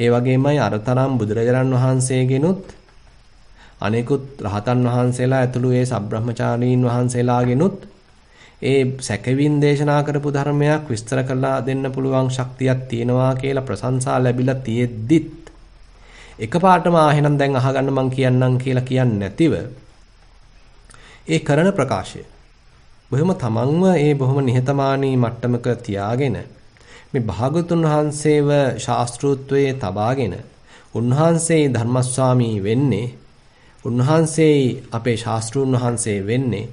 ඒ වගේමයි අරතරම් බුදුරජාණන් වහන්සේගෙනුත් අනෙකුත් රහතන් වහන්සේලා ඇතුළු ඒ සබ්‍රහ්මචාරීන් වහන්සේලාගෙනුත් ඒ සැකවින් දේශනා කරපු ධර්මයක් විස්තර කරලා දෙන්න පුළුවන් ශක්තියක් තියෙනවා කියලා ප්‍රශංසා ලැබිලා තියෙද්දිත් එකපාරටම ආහෙනම් දැන් අහගන්න මං කියන්නම් කියලා කියන්නේ නැතිව ඒ කරන ප්‍රකාශය බොහොම තමන්ව ඒ බොහොම නිහතමානී මට්ටමක තියාගෙන මේ භාගතුන් වහන්සේව ශාස්ත්‍රූත්වයේ තබාගෙන උන්වහන්සේ ධර්මස්වාමී වෙන්නේ උන්වහන්සේ අපේ ශාස්ත්‍රූන් වහන්සේ වෙන්නේ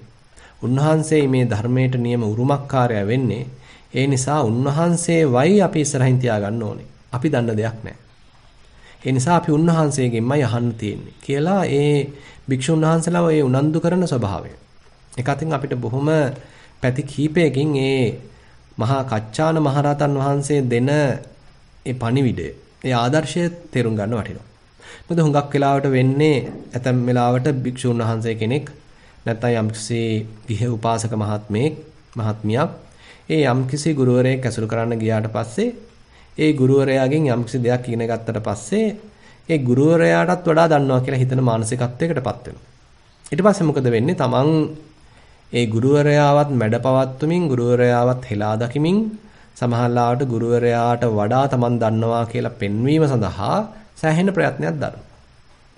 උන්වහන්සේ මේ ධර්මයට නියම උරුමකාරය වෙන්නේ. ඒ නිසා උන්වහන්සේ වයි අපි ඉස්සරහින් තියාගන්න ඕනේ. අපි දන්න දෙයක් නැහැ. ඒ නිසා අපි උන්වහන්සේගෙන්මයි අහන්න තියෙන්නේ කියලා ඒ භික්ෂුන් වහන්සේලා ඒ උනන්දු කරන ස්වභාවය. ඒක අතින් අපිට බොහොම පැති කීපයකින් ඒ මහා කච්චාන මහරහතන් වහන්සේ දෙන ඒ පණිවිඩය, ඒ ආදර්ශය තේරුම් ගන්න වටිනවා. මොකද හුඟක් වෙලාවට වෙන්නේ ඇතම් වෙලාවට භික්ෂුන් වහන්සේ කෙනෙක් නැත්නම් යම්කිසි ගිහි උපාසක මහත්මයෙක් මහත්මියක් ඒ යම්කිසි ගුරුවරයෙක් ඇසුරු කරන්න ගියාට පස්සේ ඒ ගුරුවරයාගෙන් යම්කිසි දෙයක් ඉගෙන ගත්තට පස්සේ ඒ ගුරුවරයාටත් වඩා දන්නවා කියලා හිතන මානසිකත්වයකටපත් වෙනවා. ඊට පස්සේ මොකද වෙන්නේ? තමන් ඒ ගුරුවරයාවත් මැඩපවත්වමින් ගුරුවරයාවත් හෙලා දකිමින් සමහරලාට ගුරුවරයාට වඩා තමන් දන්නවා කියලා පෙන්වීම සඳහා සෑහෙන ප්‍රයත්නයක් දරනවා.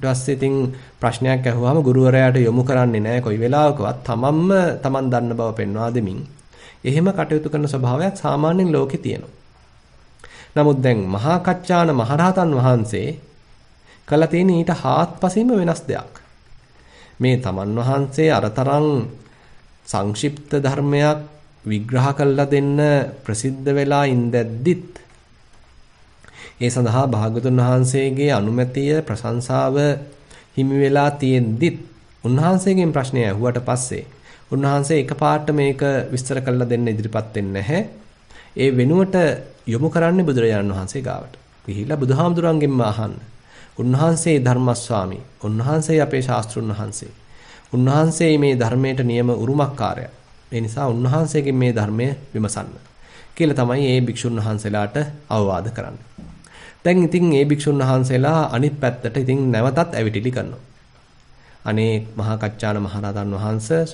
ඊට පස්සේ ඉතින් ප්‍රශ්නයක් ඇහුවාම ගුරුවරයාට යොමු කරන්නේ නැහැ කොයි වෙලාවකවත් තමන්ම තමන් දන්න බව පෙන්වා දෙමින් එහෙම කටයුතු කරන ස්වභාවයක් සාමාන්‍යයෙන් ලෝකේ තියෙනවා. නමුත් දැන් මහා කච්චාන මහරහතන් වහන්සේ කළ තියෙන ඊට හාත්පසින්ම වෙනස් දෙයක්. මේ තමන් වහන්සේ අරතරන් සංක්ෂිප්ත ධර්මයක් විග්‍රහ කළලා දෙන්න ප්‍රසිද්ධ වෙලා ඉඳද්දිත් ඒ සඳහා භාගතුන් වහන්සේගේ අනුමැතිය ප්‍රශංසාව හිමි වෙලා තියෙද්දිත් උන්වහන්සේගෙන් ප්‍රශ්නය ඇහුවට පස්සේ උන්වහන්සේ එකපාරට මේක විස්තර කරලා දෙන්න ඉදිරිපත් වෙන්නේ නැහැ. ඒ වෙනුවට යොමු කරන්නේ බුදුරජාණන් වහන්සේ ගාවට. ගිහිල්ලා බුදුහාමුදුරන්ගෙන්ම අහන්න. උන්වහන්සේ ධර්මස්වාමී. උන්වහන්සේ අපේ ශාස්ත්‍රුන් වහන්සේ. උන්වහන්සේ මේ ධර්මයට නියම උරුමකාරයා. ඒ නිසා උන්වහන්සේගෙන් මේ ධර්මය විමසන්න. කියලා තමයි මේ භික්ෂුන් වහන්සේලාට අවවාද කරන්නේ. දැන් ඉතින් මේ භික්ෂුන් වහන්සේලා අනිත් පැත්තට ඉතින් නැවතත් ඇවිටිලි කරනවා. අනේ මහා කච්චාන මහරහතන් වහන්සේ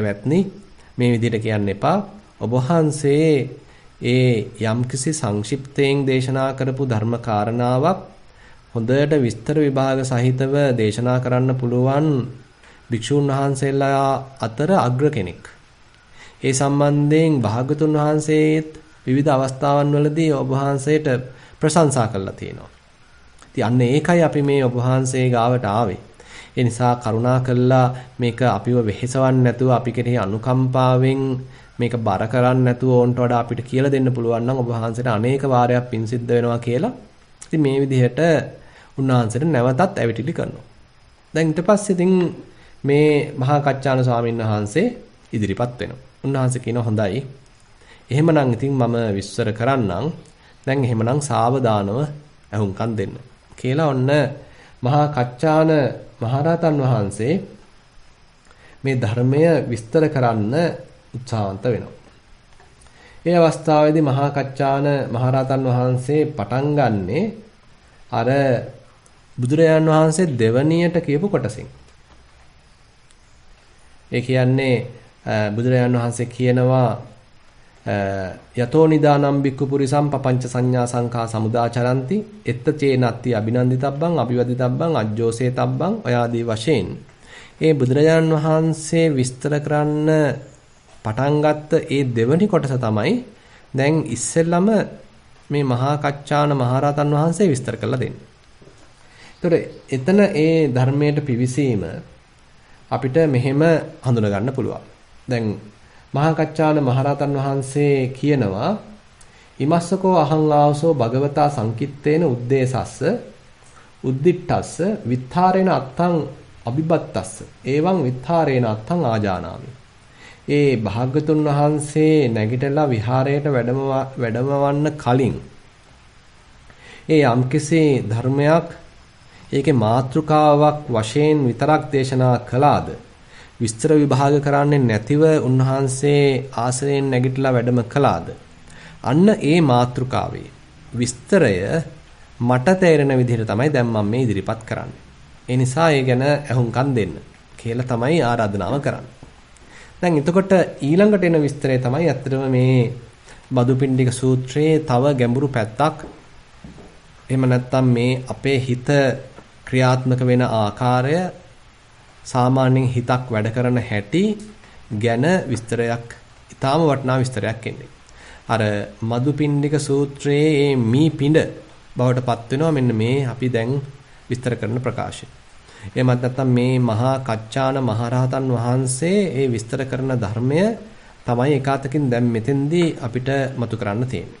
එවත්නි මේ විදිහට කියන්න එපා. ඔබ වහන්සේ ඒ යම්කිසි සංක්ෂිප්තයෙන් දේශනා කරපු ධර්ම කාරණාවක් හොඳට විස්තර විභාග සහිතව දේශනා කරන්න පුළුවන් භික්ෂුන් වහන්සේලා අතර අග්‍ර කෙනෙක්. ඒ සම්බන්ධයෙන් භාගතුන් වහන්සේත් විවිධ අවස්ථාවන් වලදී ඔබ වහන්සේට ප්‍රශංසා කළා තියෙනවා. ඉතින් අන්න ඒකයි අපි මේ ඔබ වහන්සේ ගාවට ආවේ. ඒ නිසා කරුණා කළා මේක අපිව වෙහෙසවන්න නැතුව අපි කෙරෙහි අනුකම්පාවෙන් මේක බර කරන්න නැතුව ඕන්ට වඩා අපිට කියලා දෙන්න පුළුවන් නම් ඔබ වහන්සේට අනේක වාරයක් පින් සිද්ධ වෙනවා කියලා. ඉතින් මේ විදිහට උන්වහන්සේට නැවතත් ඇවිටිලි කරනවා. දැන් ඊට පස්සේ ඉතින් මේ මහා කච්චාන ස්වාමීන් වහන්සේ ඉදිරිපත් වෙනවා. උන්වහන්සේ කියන හොඳයි. එහෙමනම් ඉතින් මම විශ්වර කරන්නම් දැන් එහෙමනම් සාවධානව ඇහුම්කන් දෙන්න කියලා ඔන්න මහා කච්චාන මහරහතන් වහන්සේ මේ ධර්මය විස්තර කරන්න උත්සාහන්ත වෙනවා. ඒ අවස්ථාවේදී මහා කච්චාන මහරහතන් වහන්සේ පටන් ගන්නේ අර බුදුරජාන් වහන්සේ දෙවණියට කියපු කොටසින්. ඒ කියන්නේ බුදුරජාන් වහන්සේ කියනවා යතෝ නිදානම් බික්කු පුරිසම් පపంచ සංඥා සංඛා සමුදාචරಂತಿ එත්ත චේනත්ති අභිනන්දිතබ්බං අභිවදිතබ්බං අජ්ජෝසේ තබ්බං ඔයාදී වශයෙන් ඒ බුදුරජාණන් වහන්සේ විස්තර කරන්න පටන් ගත්ත ඒ දෙවනි කොටස තමයි දැන් ඉස්සෙල්ලම මේ මහා කච්චාන මහරහතන් වහන්සේ විස්තර කරලා දෙන්නේ. ඒතොර එතන ඒ ධර්මයට පිවිසීම අපිට මෙහෙම හඳුනා ගන්න පුළුවන්. දැන් මහාකච්චාන මහරහතන් වහන්සේ කියනවා ඉමස්සකෝ අහං ආවසෝ භගවතා සංකිට්තේන උද්දේශස්ස උද්දිට්ඨස්ස විත්තරේන අත්තං අபிබත්තස්ස එවං විත්තරේන අත්තං ආජානාමි ඒ භාගතුන් වහන්සේ නැගිටලා විහාරයට වැඩම වැඩමවන්න කලින් ඒ යම්කිසි ධර්මයක් ඒකේ මාත්‍රකාවක් වශයෙන් විතරක් දේශනා කළාද විස්තර විභාග කරන්නේ නැතිව උන්වහන්සේ ආසනයෙන් නැගිටලා වැඩම කළාද? අන්න ඒ මාතෘකාවේ විස්තරය මට තේරෙන විදිහට තමයි දැන් මම මේ ඉදිරිපත් කරන්නේ. ඒ නිසා ඒ ගැන අහුම්කම් දෙන්න කියලා තමයි ආරාධනාව කරන්නේ. දැන් එතකොට ඊළඟට එන විස්තරය තමයි ඇත්තටම මේ බදුපිණ්ඩික සූත්‍රයේ තව ගැඹුරු පැත්තක්. එහෙම නැත්නම් මේ අපේ හිත ක්‍රියාත්මක වෙන ආකාරය සාමාන්‍යයෙන් හිතක් වැඩ කරන හැටි ගැන විස්තරයක් ඊටාම වටිනා විස්තරයක් එන්නේ. අර මදුපිණ්ඩික සූත්‍රයේ මේ මී පිඬ බවට පත් වෙනවා මෙන්න මේ අපි දැන් විස්තර කරන ප්‍රකාශය. එහෙමත් නැත්නම් මේ මහා කච්චාන මහරහතන් වහන්සේ ඒ විස්තර කරන ධර්මය තමයි ඒකාතකින් දැන් මෙතෙන්දී අපිට මතු කරන්න තියෙන්නේ.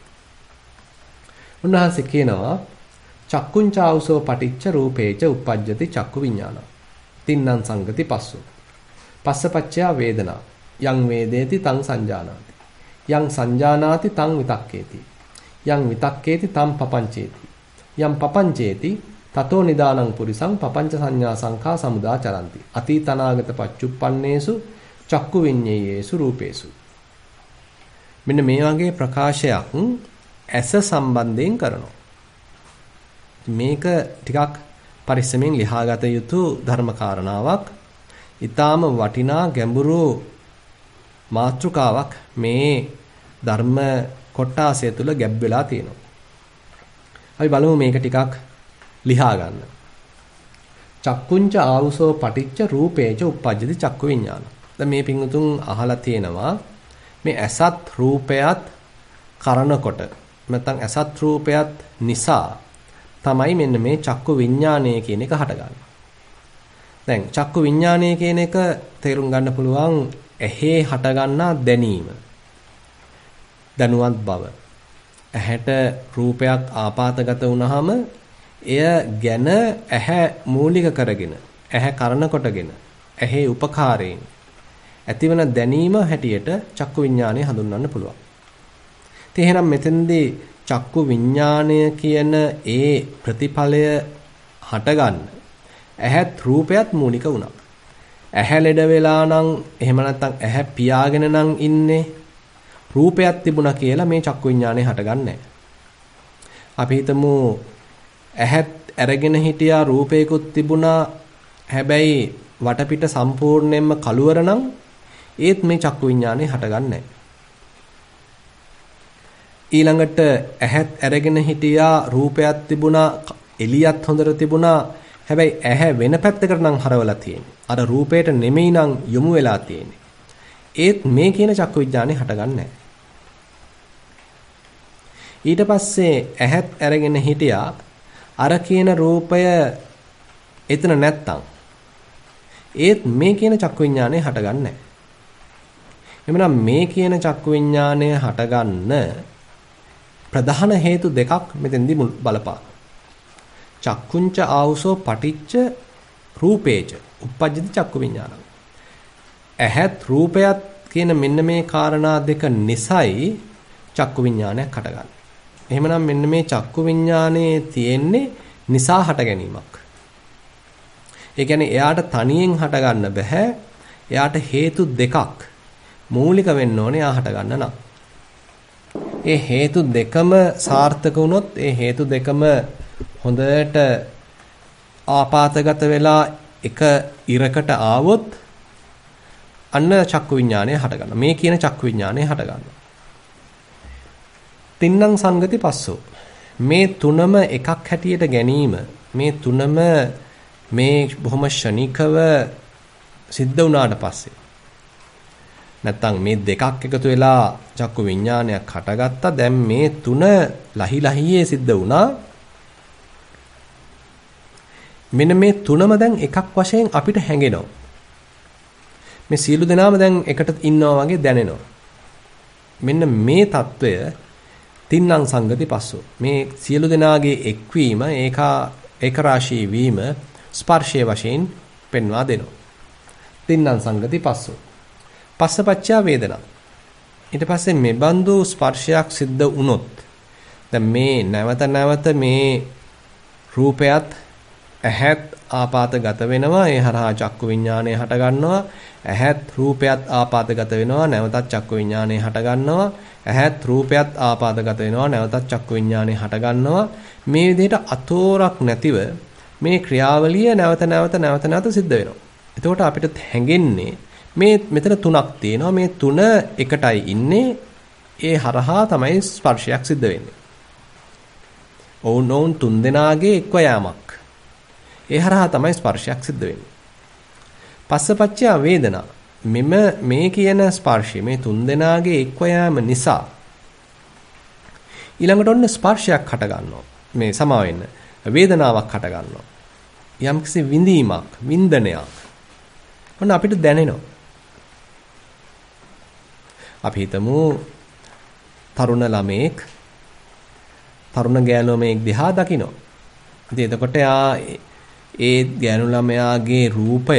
උන්වහන්සේ කියනවා චක්කුංචාවසෝ පටිච්ච රූපේච uppajjati චක්කු විඥානං තින්නම් සංගති පස්සෝ. පස්සපච්චයා වේදනා. යං වේදේති තං සංජානාති. යං සංජානාති තං විතක්කේති. යං විතක්කේති තං පපංචේති. යම් පපංචේති තතෝ නිදානං පුරිසං පපංච සංඥා සංඛා සමුදා චරಂತಿ. අතීතනාගත පච්චුප්පන්නේසු චක්කු විඤ්ඤේයේසු රූපේසු. මෙන්න මේ වගේ ප්‍රකාශයක් ඇස සම්බන්ධයෙන් කරනවා. මේක ටිකක් පරිස්සමෙන් ලියාගත යුතු ධර්ම කාරණාවක්. ඊටාම වටිනා ගැඹුරු මාතෘකාවක් මේ ධර්ම කොටාසය තුල ගැබ් වෙලා තියෙනවා. අපි බලමු මේක ටිකක් ලියා ගන්න. චක්කුංච ආවුසෝ පටිච්ච රූපේච uppajjati චක්කු විඥාන. දැන් මේ පිංගුතුන් අහලා තියෙනවා මේ ඇසත් රූපයත් කරනකොට නැත්නම් ඇසත් රූපයත් නිසා තමයි මෙන්න මේ චක්කු විඥානය කියන එක හටගන්නේ. දැන් චක්කු විඥානය කියන එක තේරුම් ගන්න පුළුවන් ඇහි හටගන්නා දැනීම. දැනුවත් බව. ඇහැට රූපයක් ආපాతගත වුනහම එය ගැන ඇහැ මූලික කරගෙන ඇහැ කරන කොටගෙන ඇහි උපකාරයෙන් ඇතිවන දැනීම හැටියට චක්කු විඥානය හඳුන්වන්න පුළුවන්. ඉතින් එහෙනම් මෙතෙන්දී චක්කු විඥාණය කියන ඒ ප්‍රතිඵලය හටගන්න ඇහත් රූපයත් මූනික වුණා. ඇහැ ලෙඩ වෙලා නම් එහෙම නැත්නම් ඇහැ පියාගෙන නම් ඉන්නේ රූපයක් තිබුණා කියලා මේ චක්කු විඥාණය හටගන්නේ අපි හිතමු ඇහත් අරගෙන හිටියා රූපේකුත් තිබුණා හැබැයි වටපිට සම්පූර්ණයෙන්ම කළුවර නම් ඒත් මේ චක්කු විඥාණය හටගන්නේ නැහැ. ඊළඟට ඇහත් අරගෙන හිටියා රූපයක් තිබුණා එළියත් හොඳට තිබුණා හැබැයි ඇහැ වෙන පැත්තකට නම් හරවලා තියෙන්නේ. අර රූපයට නෙමෙයි නම් යොමු වෙලා තියෙන්නේ. ඒත් මේ කියන චක්කවිඥානේ හටගන්නේ ඊට පස්සේ ඇහත් අරගෙන හිටියා අර කියන රූපය එතන නැත්තම් ඒත් මේ කියන චක්කවිඥානේ හටගන්නේ නැහැ. එමනම් මේ කියන චක්කවිඥානය හටගන්න ප්‍රධාන හේතු දෙකක් මෙතෙන්දී බලපාන. චක්කුංච ආවුසෝ පටිච්ච රූපේච uppajjati චක්කු විඥානං. ඇහත් රූපයත් කියන මෙන්න මේ காரணා දෙක නිසයි චක්කු විඥානයක් හටගන්නේ. එහෙමනම් මෙන්න මේ චක්කු විඥානයේ තියෙන්නේ නිසා හට ගැනීමක්. ඒ කියන්නේ එයාට තනියෙන් හට ගන්න බෑ. එයාට හේතු දෙකක් මූලික වෙන්න ඕනේ එයා හට ගන්න නම්. ඒ හේතු දෙකම සාර්ථක වුණොත් ඒ හේතු දෙකම හොඳට ආපాతගත වෙලා එක ඉරකට ආවොත් අන්න චක්කු විඥානය හටගන්නවා. මේ කියන චක්කු විඥානය හටගන්නවා. තින්නම් සංගති පස්සෝ. මේ තුනම එකක් හැටියට ගැනීම මේ තුනම මේ බොහොම ෂණිකව සිද්ධ වුණාට පස්සේ නැත්තම් මේ දෙකක් එකතු වෙලා චක්කු විඥානයක් හටගත්තා. දැන් මේ තුන ලහි ලහියේ සිද්ධ වුණා. මෙන්න මේ තුනම දැන් එකක් වශයෙන් අපිට හැඟෙනවා. මේ සියලු දෙනාම දැන් එකට ඉන්නවා වගේ දැනෙනවා. මෙන්න මේ తত্ত্বය තින්නම් සංගති පස්සෝ. මේ සියලු දෙනාගේ එක්වීම ඒකා ඒකරාශී වීම ස්පර්ශයේ වශයෙන් පෙන්වා දෙනවා. තින්නම් සංගති පස්සෝ. පස්සපච්චා වේදනා. ඊට පස්සේ මේ බඳු ස්පර්ශයක් සිද්ධ වුණොත් දැන් මේ නැවත නැවත මේ රූපයත් ඇහත් ආපాతගත වෙනවා ඒ හරහා චක්කු විඥානය හට ගන්නවා ඇහත් රූපයත් ආපాతගත වෙනවා නැවතත් චක්කු විඥානය හට ගන්නවා ඇහත් රූපයත් ආපాతගත වෙනවා නැවතත් චක්කු විඥානය හට ගන්නවා මේ විදිහට අතෝරක් නැතිව මේ ක්‍රියාවලිය නැවත නැවත නැවත නැවත සිද්ධ වෙනවා එතකොට අපිට හැඟෙන්නේ මේ මෙතන තුනක් තියෙනවා. මේ තුන එකටයි ඉන්නේ. ඒ හරහා තමයි ස්පර්ශයක් සිද්ධ වෙන්නේ. ඔවුනොවුන් තුන් දෙනාගේ එක්ව යාමක්. ඒ හරහා තමයි ස්පර්ශයක් සිද්ධ වෙන්නේ. පස්සපච්චා වේදනා. මෙම මේ කියන ස්පර්ශය මේ තුන් දෙනාගේ එක්ව යාම නිසා ඊළඟට ඔන්න ස්පර්ශයක් හට ගන්නවා. මේ සමා වෙන්න. වේදනාවක් හට ගන්නවා. යම්කිසි විඳීමක්, වින්දනයක්. ඔන්න අපිට දැනෙනවා. අපි හිතමු තරුණ ළමෙක් තරුණ ගෑනුමෙක් දිහා දකිනවා. ඉතින් එතකොට යා ඒ ගෑනු ළමයාගේ රූපය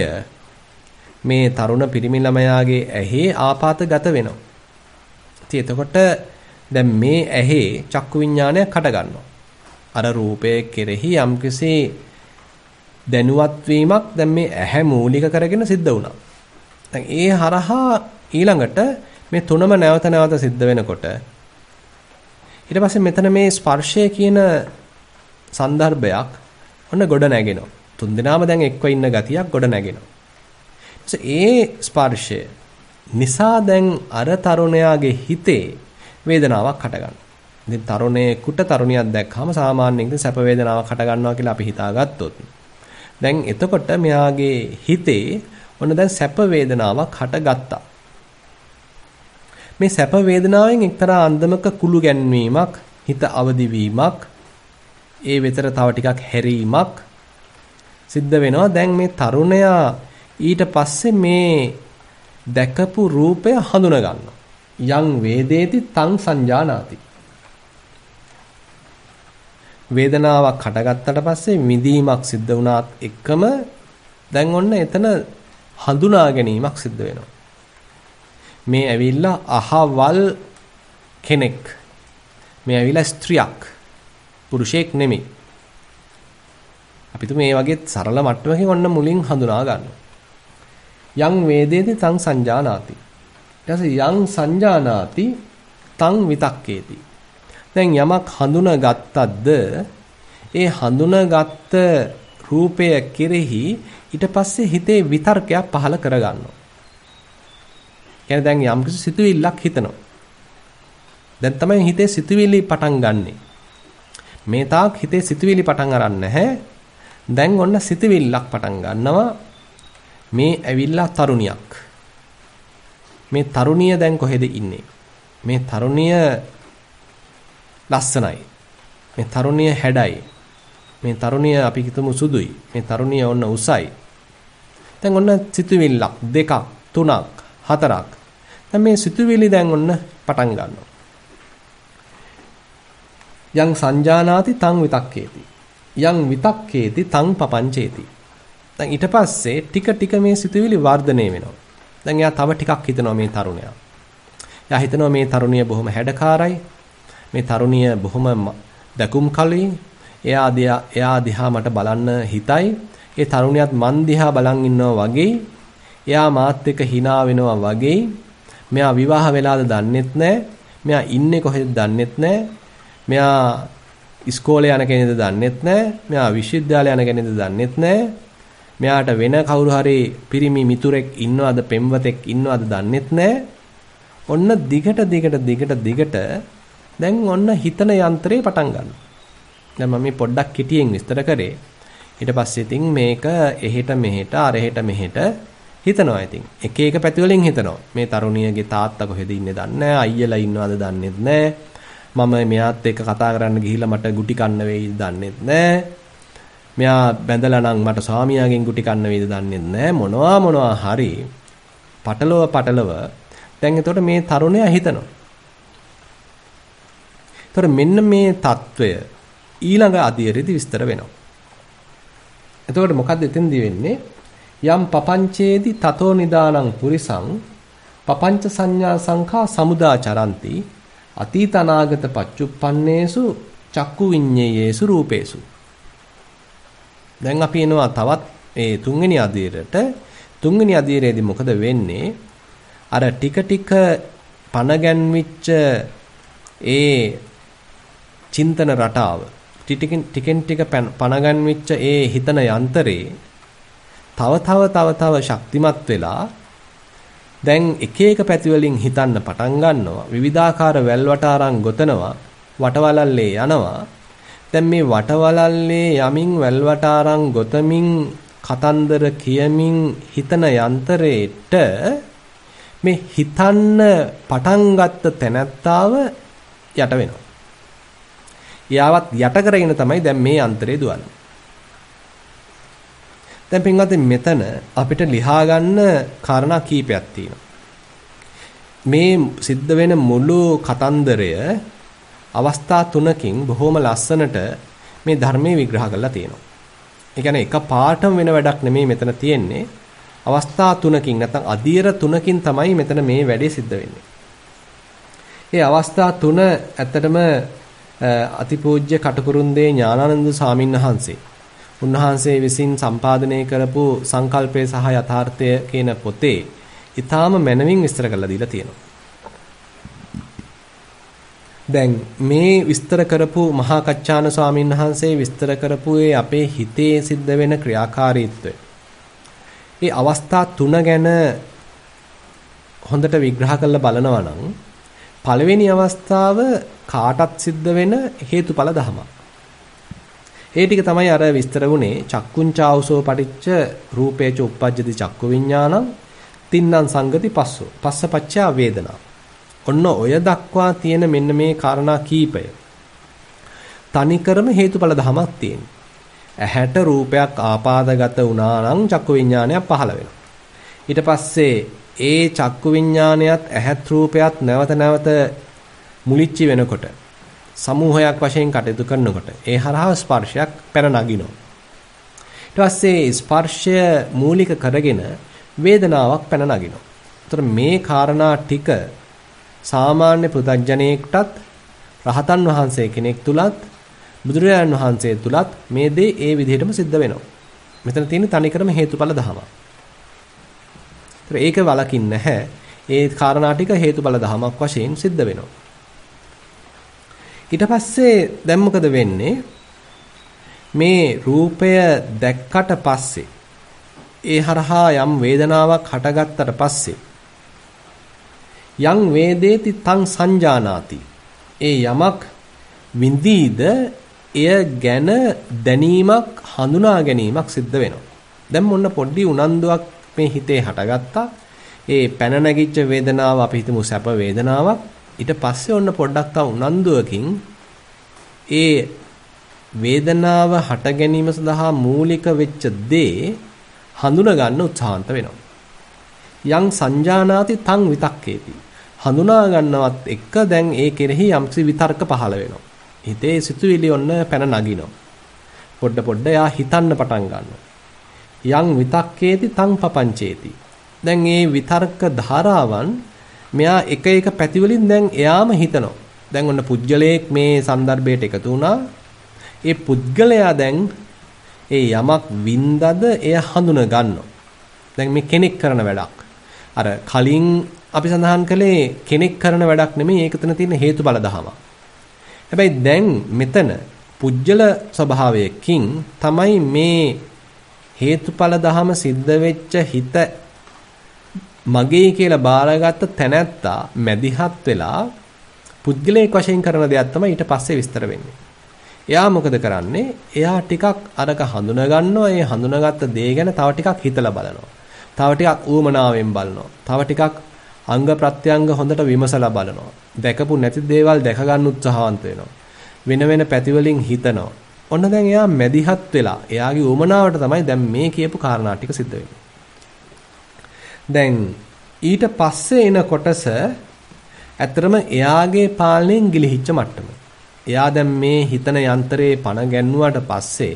මේ තරුණ පිරිමි ළමයාගේ ඇහි ආපాతගත වෙනවා. ඉතින් එතකොට දැන් මේ ඇහි චක්කු විඤ්ඤාණය කඩ ගන්නවා. අර රූපයේ කෙරෙහි යම්කිසි දැනුවත් වීමක් දැන් මේ ඇහැ මූලික කරගෙන සිද්ධ වුණා. දැන් ඒ හරහා ඊළඟට මේ තුනම නැවත නැවත සිද්ධ වෙනකොට ඊට පස්සේ මෙතන මේ ස්පර්ශය කියන સંદર્ભයක් ඔන්න ගොඩ නැගෙනවා. තුන් දිනාම දැන් එක්ව ඉන්න ගතියක් ගොඩ නැගෙනවා. ඒ ස්පර්ශය නිසා දැන් අර තරුණයාගේ හිතේ වේදනාවක් හටගන්නවා. ඉතින් තරුණයෙකුට තරුණියක් දැක්කම සාමාන්‍යයෙන් ඉතින් සැප වේදනාවක් හටගන්නවා කියලා අපි හිතාගත්තොත් දැන් එතකොට මෙයාගේ හිතේ ඔන්න දැන් සැප වේදනාවක් හටගත්තා. මේ සැප වේදනාවෙන් එක්තරා අන්දමක කුළු ගැන්වීමක්, හිත අවදිවීමක්, ඒ වෙතර තව ටිකක් හැරීමක් සිද්ධ වෙනවා. දැන් මේ තරුණයා ඊට පස්සේ මේ දැකපු රූපය හඳුනා ගන්නවා. යං වේදේති තං සංජානාති. වේදනාවක් හටගත්තට පස්සේ විඳීමක් සිද්ධ වුණාත් එකම දැන් ඔන්න එතන හඳුනා ගැනීමක් සිද්ධ වෙනවා. මේ ඇවිල්ලා අහවල් කෙනෙක්. මේ ඇවිල්ලා ස්ත්‍රියක්. පුරුෂයෙක් නෙමෙයි. අපි මේ වගේ සරල මට්ටමකින් ඔන්න මුලින් හඳුනා ගන්නවා. යං වේදේති තං සංජානාති. ඊට යං සංජානාති තං විතක්කේති. දැන් යමක් හඳුනාගත්තද ඒ හඳුනාගත්ත රූපය කෙරෙහි ඊට පස්සේ හිතේ විතර්කයක් පහළ කරගන්නවා. يعني දැන් යම්කිසි සිතුවිල්ලක් හිතනවා. දැන් තමයි හිතේ සිතුවිලි පටන් ගන්නෙ. මේ තාක් හිතේ සිතුවිලි පටන් අරන් නැහැ. දැන් ඔන්න සිතුවිල්ලක් පටන් ගන්නවා. මේ ඇවිල්ලා තරුණියක්. මේ තරුණිය දැන් කොහෙද ඉන්නේ? මේ තරුණිය ලස්සනයි. මේ තරුණිය හැඩයි. මේ තරුණිය අපි හිතමු සුදුයි. මේ තරුණිය ඔන්න උසයි. දැන් ඔන්න සිතුවිල්ලක් දෙකක් තුනක් හතරක් දැන් මේ සිතුවිලි දැන් ඔන්න පටන් ගන්නවා. යං සංජානාති තං විතක්කේති. යං විතක්කේති තං පපංචේති. දැන් ඊට පස්සේ ටික ටික මේ සිතුවිලි වර්ධනය වෙනවා. දැන් එයා තව ටිකක් හිතනවා මේ තරුණයා. එයා හිතනවා මේ තරුණිය බොහොම හැඩකාරයි. මේ තරුණිය බොහොම දැකුම් කලී. එයා දිහා එයා දිහා මට බලන්න හිතයි. ඒ තරුණියත් මන් දිහා බලන් ඉන්නවා වගේ. එයා මාත් එක්ක hina වෙනවා වගේ. මෙයා විවාහ වෙලාද දන්නෙත් නැහැ. මෙයා ඉන්නේ කොහෙද දන්නෙත් නැහැ. මෙයා ඉස්කෝලේ යන කෙනෙක්ද දන්නෙත් නැහැ. මෙයා විශ්වවිද්‍යාලේ යන කෙනෙක්ද දන්නෙත් නැහැ. මෙයාට වෙන කවුරු හරි පිරිමි මිතුරෙක් ඉන්නවද පෙම්වතෙක් ඉන්නවද දන්නෙත් නැහැ. ඔන්න දිගට දිගට දිගට දිගට දැන් ඔන්න හිතන යන්ත්‍රේ පටන් ගන්නවා. දැන් මම මේ පොඩ්ඩක් කිටියෙන් විස්තර කරේ. ඊට පස්සේ ඉතින් මේක එහෙට මෙහෙට අරහෙට මෙහෙට හිතනවා ඉතින්. එක එක පැතිවලින් හිතනවා. මේ තරුණියගේ තාත්තා කොහෙද ඉන්නේ දන්නේ නැහැ. අයියලා ඉන්නවද දන්නේත් නැහැ. මම මෙයාත් එක්ක කතා කරන්න ගිහිල්ලා මට ගුටි කන්න වෙයිද දන්නේත් නැහැ. මෙයා බැඳලා නම් මට ස්වාමියාගෙන් ගුටි කන්න වෙයිද දන්නේත් නැහැ. මොනවා මොනවා හරි. පටලව පටලව දැන් එතකොට මේ තරුණයා හිතනවා. එතකොට මෙන්න මේ తত্ত্বය ඊළඟ අධියරේදී විස්තර වෙනවා. එතකොට මොකද්ද එතෙන්දී වෙන්නේ? යම් පపంచේදි තතෝ නිදානං පුරිසං පపంచ සංඥා සංඛා සමුදා චරಂತಿ අතීත අනාගත පච්චුප්පන්නේසු චක්කු විඤ්ඤේයේසු රූපේසු දැන් අපි එනවා තවත් ඒ තුන්වෙනි අධීරයට තුන්වෙනි අධීරයේදී මොකද වෙන්නේ අර ටික ටික පණ ගැන්විච්ච ඒ චින්තන රටාව ටිකෙන් ටික පණ ගැන්විච්ච ඒ හිතන යන්තරේ තව තව තව තව ශක්තිමත් වෙලා දැන් එක එක පැතිවලින් හිතන්න පටන් ගන්නවා විවිධාකාර වැල්වට අරන් ගොතනවා වටවලල්ලේ යනවා දැන් මේ වටවලල්ලේ යමින් වැල්වට අරන් ගොතමින් කතන්දර කියමින් හිතන යන්තරේට මේ හිතන්න පටන් ගත්ත තැනැත්තාව යට වෙනවා. යාවත් යට කරගෙන තමයි දැන් මේ යන්තරේ දුවන්නේ. දැන් පින්වත්නි මෙතන අපිට ලියා ගන්න කාරණා කීපයක් තියෙනවා. මේ සිද්ධ වෙන මුළු කතන්දරය අවස්ථා තුනකින් බොහොම ලස්සනට මේ ධර්මයේ විග්‍රහ කරලා තියෙනවා. ඒ කියන්නේ එක පාඩම වෙන වැඩක් නෙමෙයි මෙතන තියෙන්නේ. අවස්ථා තුනකින් නැත්නම් අධීර තුනකින් තමයි මෙතන මේ වැඩේ සිද්ධ වෙන්නේ. ඒ අවස්ථා තුන ඇත්තටම අතිපූජ්‍ය කටුකුරුන්දේ ඥානানন্দ සාමින්වහන්සේ උන්වහන්සේ විසින් සම්පාදනය කරපු සංකල්පය සහ යථාර්ථය කියන පොතේ ඊටාම මනමින් විස්තර කරලා දීලා තියෙනවා. දැන් මේ විස්තර කරපු මහා කච්චාන ස්වාමීන් වහන්සේ විස්තර කරපු ඒ අපේ හිතේ සිද්ධ වෙන ක්‍රියාකාරීත්වය. ඒ අවස්ථා තුන ගැන හොඳට විග්‍රහ කරලා බලනවා නම් පළවෙනි අවස්ථාව කාටත් සිද්ධ වෙන හේතුඵල ධමයක්. ඒ ටික තමයි අර විස්තර වුණේ චක්කුංචාවසෝ පටිච්ච රූපේච උප්පජ්ජති චක්කු විඥානං තින්නම් සංගති පස්සෝ පස්සපච්චා වේදනා. ඔන්න ඔය දක්වා තියෙන මෙන්න මේ කාරණා කීපය. තනිකරම හේතුඵල ධමයක් තියෙනවා. ඇහැට රූපයක් ආපාදගත වුණා නම් චක්කු විඥානයක් පහළ වෙනවා. ඊට පස්සේ ඒ චක්කු විඥානයත් ඇහත් රූපයත් නැවත නැවත මුලිච්චි වෙනකොට සමූහයක් වශයෙන් කටයුතු කරනකොට ඒ හරහා ස්පර්ශයක් පැන නගිනවා. ඊට පස්සේ ස්පර්ශය මූලික කරගෙන වේදනාවක් පැන නගිනවා. ඒතර මේ කාරණා ටික සාමාන්‍ය පෘථග්ජනයෙක්ටත් රහතන් වහන්සේ කෙනෙක් තුලත් බුදුරජාණන් වහන්සේ තුලත් මේ දේ ඒ විදිහටම සිද්ධ වෙනවා. මෙතන තියෙන තනිකරම හේතුඵල ධහම. ඒක වලකින් නැහැ. ඒ කාරණා ටික හේතුඵල ධහමක් වශයෙන් සිද්ධ වෙනවා. ඊට පස්සේ දැන් මොකද වෙන්නේ මේ රූපය දැක්කට පස්සේ ඒ හරහා යම් වේදනාවක් හටගත්තට පස්සේ යං වේදේති තං සංජානාති ඒ යමක් විඳීද එය ගැන දැනීමක් හඳුනා ගැනීමක් සිද්ධ වෙනවා දැන් මොන්න පොඩි උනන්දුවක් මේ හිතේ හටගත්තා ඒ පැන නැගිච්ච වේදනාව අපි හිතමු සැප වේදනාවක් ඊට පස්සේ ඔන්න පොඩ්ඩක් තව උනන්දුවකින් ඒ වේදනාව හට ගැනීම සඳහා මූලික වෙච්ච දේ හඳුනා ගන්න උත්සාහන්ත වෙනවා. යං සංජානාති තං විතක්කේති. හඳුනා ගන්නවත් එක දැන් ඒ කෙරෙහි යම්සි විතර්ක පහළ වෙනවා. හිතේ සිතුවිලි ඔන්න පැන නගිනවා. පොඩ පොඩ යා හිතන්න පටන් ගන්නවා. යං විතක්කේති තං පපංචේති. දැන් මේ විතර්ක ධාරාවන් මෙයා එක එක පැතිවලින් දැන් එයාම හිතනවා. දැන් ඔන්න පුජ්‍යලයක් මේ સંદર્ભයට එකතු වුණා. ඒ පුද්ගලයා දැන් ඒ යමක් වින්දද එය හඳුන ගන්නවා. දැන් මේ කෙනෙක් කරන වැඩක්. අර කලින් අපි සඳහන් කළේ කෙනෙක් කරන වැඩක් නෙමෙයි ඒක තන තියෙන හේතු බල දහම. හැබැයි දැන් මෙතන පුජ්‍යල ස්වභාවයකින් තමයි මේ හේතුඵල දහම සිද්ධ වෙච්ච හිත මගේ කියලා බාරගත්ත තැනැත්තා මැදිහත් වෙලා පුද්ගලයෙක් වශයෙන් කරන දෙයක් තමයි ඊට පස්සේ විස්තර වෙන්නේ. එයා මොකද කරන්නේ? එයා ටිකක් අරක හඳුනා ගන්නවා. ඒ හඳුනාගත්ත දේ ගැන තව ටිකක් හිතලා බලනවා. තව ටිකක් ඌමනාවෙන් බලනවා. තව ටිකක් අංග ප්‍රත්‍යංග හොඳට විමසලා බලනවා. දැකපු නැති දේවල් දැක ගන්න උත්සාහවන්ත වෙනවා. වෙන වෙන පැතිවලින් හිතනවා. ඔන්න දැන් එයා මැදිහත් වෙලා එයාගේ උමනාවට තමයි දැන් මේ කියපු කාරණා ටික සිද්ධ වෙන්නේ. දැන් ඊට පස්සේ එන කොටස ඇත්තරම එයාගේ පාලනයෙන් ගිලිහිච්ච මට්ටම. එයා දැන් මේ හිතන යන්ත්‍රයේ පණ ගැන්නුවට පස්සේ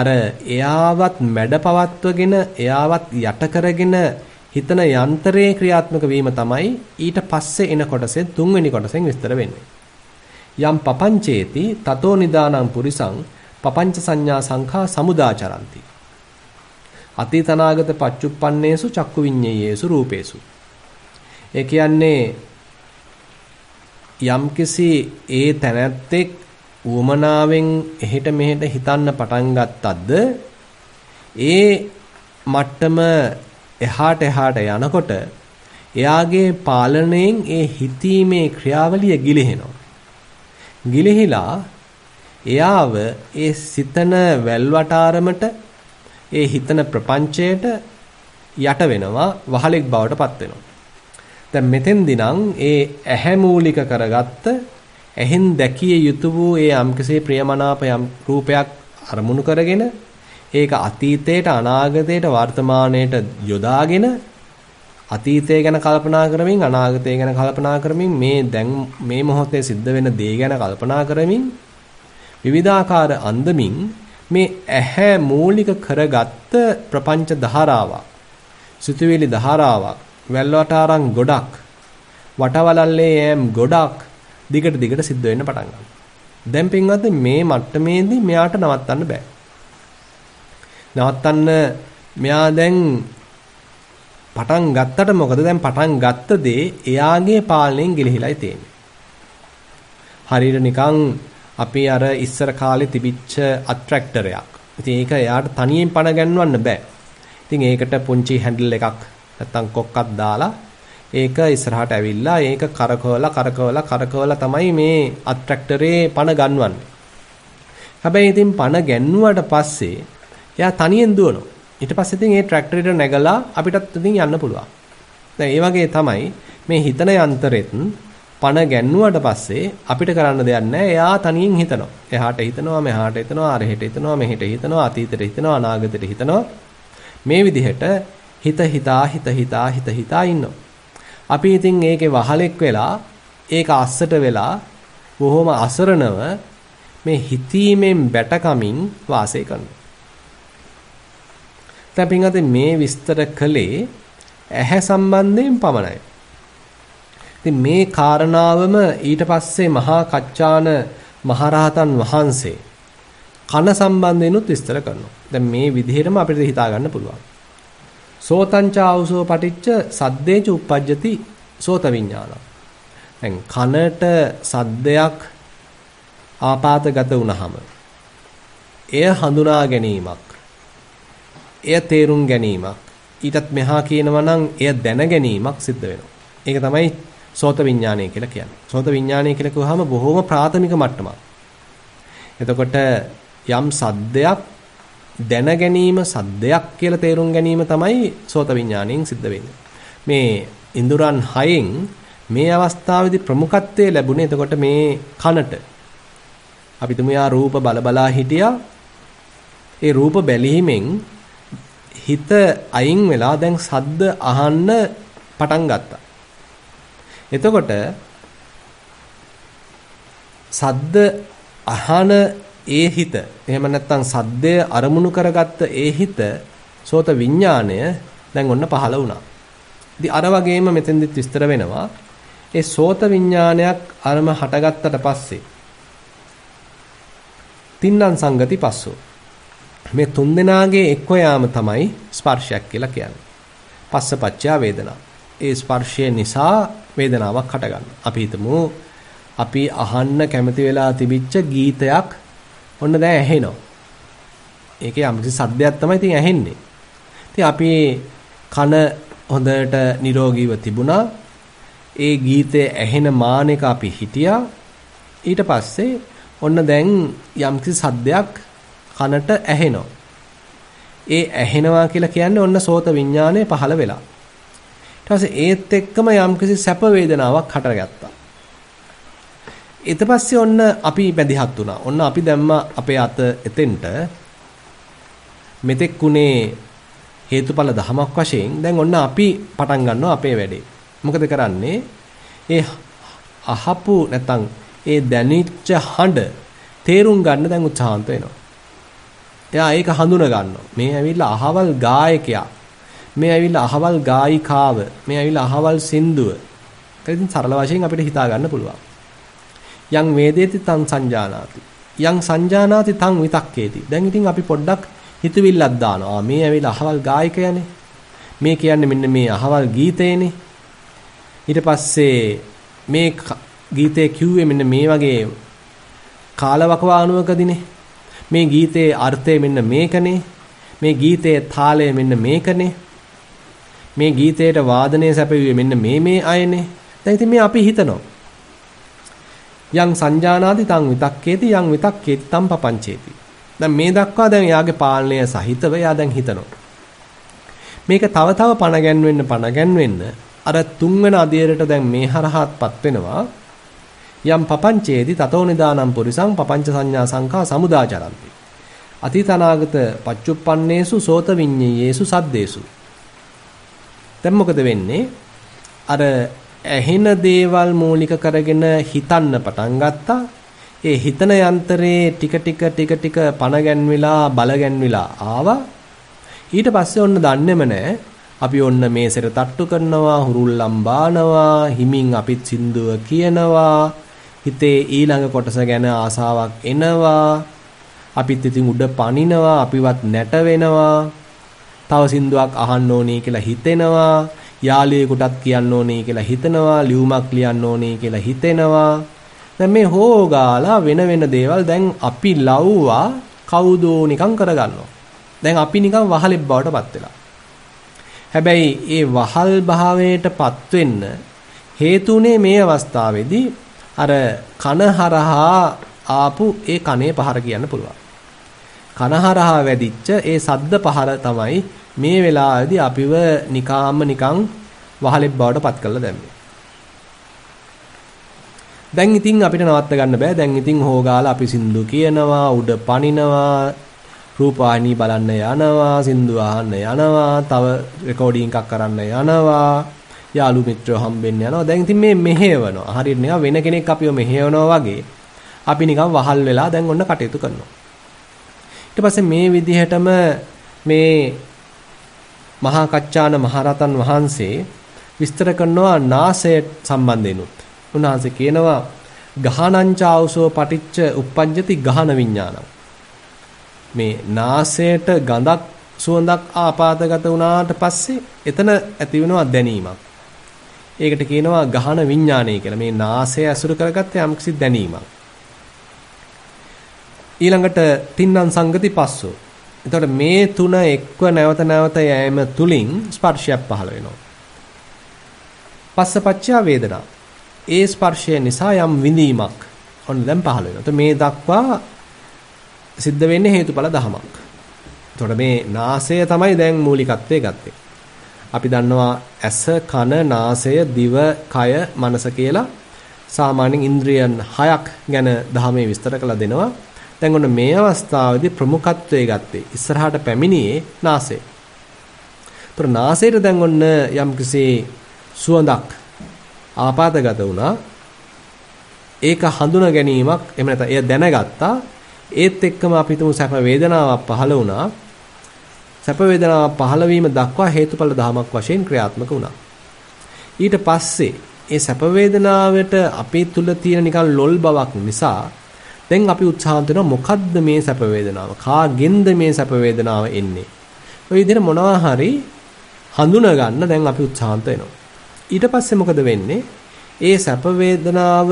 අර එයාවත් මැඩ පවත්වගෙන එයාවත් යට කරගෙන හිතන යන්ත්‍රයේ ක්‍රියාත්මක වීම තමයි ඊට පස්සේ එන කොටසේ තුන්වෙනි කොටසෙන් විස්තර වෙන්නේ. යම් පපංචේති තතෝ නිදානං පුරිසං පපංච සංඥා සංඛා සමුදාචරಂತಿ. අතීත අනාගත පච්චුප්පන්නේසු චක්කු විඤ්ඤේයේසු රූපේසු ඒ කියන්නේ යම්කිසි ඒ තැනැත්තෙක් උවමනාවෙන් එහෙට මෙහෙට හිතන්න පටන් ගත්තද්ද ඒ මට්ටම එහාට එහාට යනකොට එයාගේ පාලනයෙන් ඒ හිතීමේ ක්‍රියාවලිය ගිලිහෙනවා ගිලිහිලා එයාව ඒ සිතන වැල්වටාරමට ඒ හිතන ප්‍රපංචයට යට වෙනවා වහලෙක් බවට පත් වෙනවා. දැන් මෙතෙන්දී නම් ඒ ඇහැ මූලික කරගත්ත ඇහෙන් දැකිය යුතු වූ ඒ යම්කසේ ප්‍රියමනාප යම් රූපයක් අරමුණු කරගෙන ඒක අතීතයට අනාගතයට වර්තමානයට යොදාගෙන අතීතය ගැන කල්පනා කරමින් අනාගතය ගැන කල්පනා කරමින් මේ දැන් මේ මොහොතේ සිද්ධ වෙන දේ ගැන කල්පනා කරමින් විවිධාකාර අන්දමින් මේ ඇහැ මූලික කරගත්ත ප්‍රපංච ධාරාවක් සිතුවිලි ධාරාවක් වැල්වට අරන් ගොඩක් වටවලල්ලේ යෑම් ගොඩක් දිගට දිගට සිද්ධ වෙන්න පටන් ගන්නවා. දැන් පින්වත්නි මේ මට්ටමේදී මෙයාට නවත්තන්න බෑ. නවත්තන්න මෙයා දැන් පටන් ගත්තට මොකද දැන් පටන් ගත්ත දේ එයාගේ පාලනයෙන් ගිලිහිලායි තියෙන්නේ. හරියට නිකන් අපේ අර ඉස්සර කාලේ තිබිච්ච අට්‍රැක්ටර් එකක්. ඉතින් ඒක එයාට තනියෙන් පණ ගන්නවන්න බෑ. ඉතින් ඒකට පුංචි හැන්ඩල් එකක් නැත්තම් කොක්කක් දාලා ඒක ඉස්සරහට ඇවිල්ලා ඒක කරකවලා කරකවලා කරකවලා තමයි මේ අට්‍රැක්ටරේ පණ ගන්නවන්නේ. හැබැයි ඉතින් පණ ගැන්නුවට පස්සේ එයා තනියෙන් දුවනවා. ඊට පස්සේ ඉතින් ඒ ට්‍රැක්ටරේට නැගලා අපිටත් ඉතින් යන්න පුළුවන්. දැන් ඒ වගේ තමයි මේ හිතන යන්ත්‍රෙත් පණ ගැන්නුවට පස්සේ අපිට කරන්න දෙයක් නැහැ. එයා තනියෙන් හිතනවා. එහාට හිතනවා, මෙහාට හිතනවා, අරහෙට හිතනවා, මෙහෙට හිතනවා, අතීතෙට හිතනවා, අනාගතෙට හිතනවා. මේ විදිහට හිත හිතා හිත හිතා හිත හිතා ඉන්නවා. අපි ඉතින් ඒකේ වහලෙක් වෙලා ඒක අස්සට වෙලා බොහොම අසරණව මේ හිතීමෙන් බැටකමින් වාසය කරනවා. දැන් මේ විස්තර කළේ ඇහැ සම්බන්ධයෙන් පමණයි. ඉතින් මේ කාරණාවම ඊට පස්සේ මහා කච්චාන මහරහතන් වහන්සේ කන සම්බන්ධෙනුත් විස්තර කරනවා. දැන් මේ විදිහටම අපිට හිතා ගන්න පුළුවන්. සෝතංචාවුසෝ පටිච්ච සද්දේච uppajjati සෝත විඥානං. දැන් කනට සද්දයක් ආපాతගත වුනහම එය හඳුනා ගැනීමක් එය තේරුම් ගැනීමක් ඊටත් මෙහා කියනවා නම් එය දැන ගැනීමක් සිද්ධ වෙනවා. ඒක තමයි සෝත විඥානය කියලා කියන්නේ. සෝත විඥානය කියලා කිව්වහම බොහොම ප්‍රාථමික මට්ටමක්. එතකොට යම් සද්දයක් දැන ගැනීම සද්දයක් කියලා තේරුම් ගැනීම තමයි සෝත විඥාණයෙන් සිද්ධ වෙන්නේ. මේ ඉන්ද්‍රයන් හයෙන් මේ අවස්ථාවේදී ප්‍රමුඛත්වයේ ලැබුණේ එතකොට මේ කනට. අපි තුමියා රූප බලබලා හිටියා. ඒ රූප බැලීමෙන් හිත අයින් වෙලා දැන් සද්ද අහන්න පටන් ගත්තා. එතකොට සද්ද අහන ඒ හිත එහෙම නැත්නම් සද්දය අරමුණු කරගත්ත ඒ හිත සෝත විඥාණය දැන් ඔන්න පහළ වුණා. ඉතින් අර වගේම මෙතෙන්දිත් විස්තර වෙනවා. ඒ සෝත විඥානයක් අරම හටගත්තට පස්සේ තින්නම් සංගති පස්සෝ මේ තුන් දෙනාගේ එක්ව යාම තමයි ස්පර්ශයක් කියලා කියන්නේ. පස්සපච්චා වේදනා. ඒ ස්පර්ශය නිසා වේදනාවක් හටගන්නවා. අපි හිතමු අපි අහන්න කැමති වෙලා තිබිච්ච ගීතයක් ඔන්න දැන් ඇහෙනවා. ඒකේ යම්කිසි සද්දයක් තමයි ඉතින් ඇහෙන්නේ. ඉතින් අපි කන හොඳට නිරෝගීව තිබුණා. ඒ ගීතය ඇහෙන මානෙක අපි හිටියා. ඊට පස්සේ ඔන්න දැන් යම්කිසි සද්දයක් කනට ඇහෙනවා. ඒ ඇහෙනවා කියලා කියන්නේ ඔන්න සෝත විඥානය පහළ වෙලා. ඊට පස්සේ ඒත් එක්කම යම්කිසි සැප වේදනාවක් හටගත්තා. ඊට පස්සේ ඔන්න අපි බැඳිහත් වුණා. ඔන්න අපි දැම්ම අපේ අත එතෙන්ට මෙතෙක් උනේ හේතුඵල ධමයක් වශයෙන් දැන් ඔන්න අපි පටන් ගන්නවා අපේ වැඩේ. මොකද කරන්නේ? ඒ අහපු නැත්තම් ඒ දැනිච්ච හඬ තේරුම් ගන්න දැන් උත්සාහන්ත වෙනවා. එයා ඒක හඳුන ගන්නවා. මේ ඇවිල්ලා අහවල් ගායකයා මේ ඇවිල්ලා අහවල් ගායිකාව මේ ඇවිල්ලා අහවල් සින්දුව කියලා සරල වශයෙන් අපිට හිතා ගන්න පුළුවන් යං වේදේති තං සංජානාති යං සංජානාති තං විතක්කේති දැන් ඉතින් අපි පොඩ්ඩක් හිතවිල්ලක් දානවා මේ ඇවිල්ලා අහවල් ගායකයනේ මේ කියන්නේ මෙන්න මේ අහවල් ගීතේනේ ඊට පස්සේ මේ ගීතේ කිව්වේ මෙන්න මේ වගේ කාලවකවානුවකදීනේ මේ ගීතේ අර්ථය මෙන්න මේකනේ මේ ගීතේ තාලය මෙන්න මේකනේ මේ ගීතයට වාදනය සැපයුවේ මෙන්න මේ මේ අයනේ. දැන් ඉතින් මේ අපි හිතනවා. යං සංජානාති තං විතක්කේති යං විතක්කේති තං පපංචේති. දැන් මේ දක්වා දැන් එයාගේ පාලනය සහිතව එයා දැන් හිතනවා. මේක තව තව පණ ගැන්වෙන්න පණ ගැන්වෙන්න අර තුන්වන අධීරයට දැන් මේ හරහාත්පත් වෙනවා. යම් පපංචේති තතෝ නිදානම් පුරිසං පපංච සංඥා සංඛා සමුදාචරಂತಿ. අතීතනාගත පච්චුප්පන්නේසු සෝත විඤ්ඤේයේසු සද්දේසු දැන් මොකද වෙන්නේ? අර ඇහෙන දේවල් මූලික කරගෙන හිතන්න පටන් ගත්තා. ඒ හිතන යන්ත්‍රයේ ටික ටික ටික ටික පණ ගැන්විලා බල ගැන්විලා ආවා. ඊට පස්සේ ඔන්න දන්නේම නැහැ. අපි ඔන්න මේසෙට තට්ටු කරනවා, හුරුල්ලම් බානවා, හිමින් අපිත් සින්දුව කියනවා. හිතේ ඊළඟ කොටස ගැන ආසාවක් එනවා. අපිත් ඉතින් උඩ පනිනවා, අපිවත් නැට වෙනවා. තව සින්දුවක් අහන්න ඕනේ කියලා හිතෙනවා යාළුවෙකුටත් කියන්න ඕනේ කියලා හිතෙනවා ලියුමක් ලියන්න ඕනේ කියලා හිතෙනවා දැන් මේ හොෝගාලා වෙන වෙන දේවල් දැන් අපි ලව්වා කවුදෝ නිකන් කරගන්නවා දැන් අපි නිකන් වහලෙබ් බවටපත් වෙලා හැබැයි ඒ වහල් භාවයටපත් වෙන්න හේතුනේ මේ අවස්ථාවේදී අර කන හරහා ආපු ඒ කනේ පහර කියන්න පුළුවන් කනහරහා වැඩිච්ච ඒ සද්ද පහර තමයි මේ වෙලාවේදී අපිව නිකාම්ම නිකං වහලෙබ් බවට පත් කරලා දැම්මේ. දැන් ඉතින් අපිට නවත්ත ගන්න බෑ. දැන් ඉතින් හොගාලා අපි සින්දු කියනවා, උඩ පනිනවා, රූපාහිනී බලන්න යනවා, සින්දු අහන්න යනවා, තව රෙකෝඩින් එකක් කරන්න යනවා. යාළු මිත්‍රයෝ හම්බෙන්න යනවා. දැන් ඉතින් මේ මෙහෙවනවා. හරියට නිකන් වෙන කෙනෙක් අපිව මෙහෙවනවා වගේ. අපි නිකන් වහල් වෙලා දැන් ඔන්න කටයුතු කරනවා. ඊට පස්සේ මේ විදිහටම මේ මහා කච්චාන මහරතන් වහන්සේ විස්තර කරනවා නාසය සම්බන්ධෙනුත්. උන්වහන්සේ කියනවා ගහනංචාවසෝ පටිච්ච uppajjati ගහන විඥානං. මේ නාසයට ගඳක් සුවඳක් ආපාතගත වුණාට පස්සේ එතන ඇති වෙනවා දැනීමක්. ඒකට කියනවා ගහන විඥානය කියලා. මේ නාසය අසුර කරගත්ත යම්කිසි දැනීමක්. ඊළඟට තින්නම් සංගති පස්සෝ එතකොට මේ තුන එක්ව නැවත නැවත යෑම තුලින් ස්පර්ශයක් පහළ වෙනවා. පස්සපච්චා වේදනා. ඒ ස්පර්ශය නිසා යම් විඳීමක් ඔන්න දැන් පහළ වෙනවා. මේ දක්වා සිද්ධ වෙන්නේ හේතුඵල ධමයක්. එතකොට මේ නාසය තමයි දැන් මූලිකත්වයේ ගත්තේ. අපි දන්නවා ඇස, කන, නාසය, දිව, කය, මනස කියලා සාමාන්‍යයෙන් ඉන්ද්‍රියන් 6ක් ගැන ධර්මයේ විස්තර කළ දෙනවා. දැන් ඔන්න මේ අවස්ථාවේදී ප්‍රමුඛත්වයේ ගත්තේ ඉස්සරහට පැමිණියේ නාසය. ඒතර නාසයට දැන් ඔන්න යම්කිසි සුවඳක් ආපදාගත වුණා. ඒක හඳුනා ගැනීමක් එහෙම නැත්නම් එය දැනගත්තා. ඒත් එක්කම අපි හිතමු සැප වේදනාවක් පහළ වුණා. සැප වේදනාවක් පහළ වීම දක්වා හේතුඵල ධමයක් වශයෙන් ක්‍රියාත්මක වුණා. ඊට පස්සේ ඒ සැප වේදනාවට අපේ තුල තියෙන නිකන් ලොල් බවක් නිසා දැන් අපි උත්සාහන්ත වෙනවා මොකද්ද මේ සැප වේදනාව? කාගෙන්ද මේ සැප වේදනාව එන්නේ? ඔය විදිහට මොනවා හරි හඳුනා ගන්න දැන් අපි උත්සාහන්ත වෙනවා. ඊට පස්සේ මොකද වෙන්නේ? ඒ සැප වේදනාව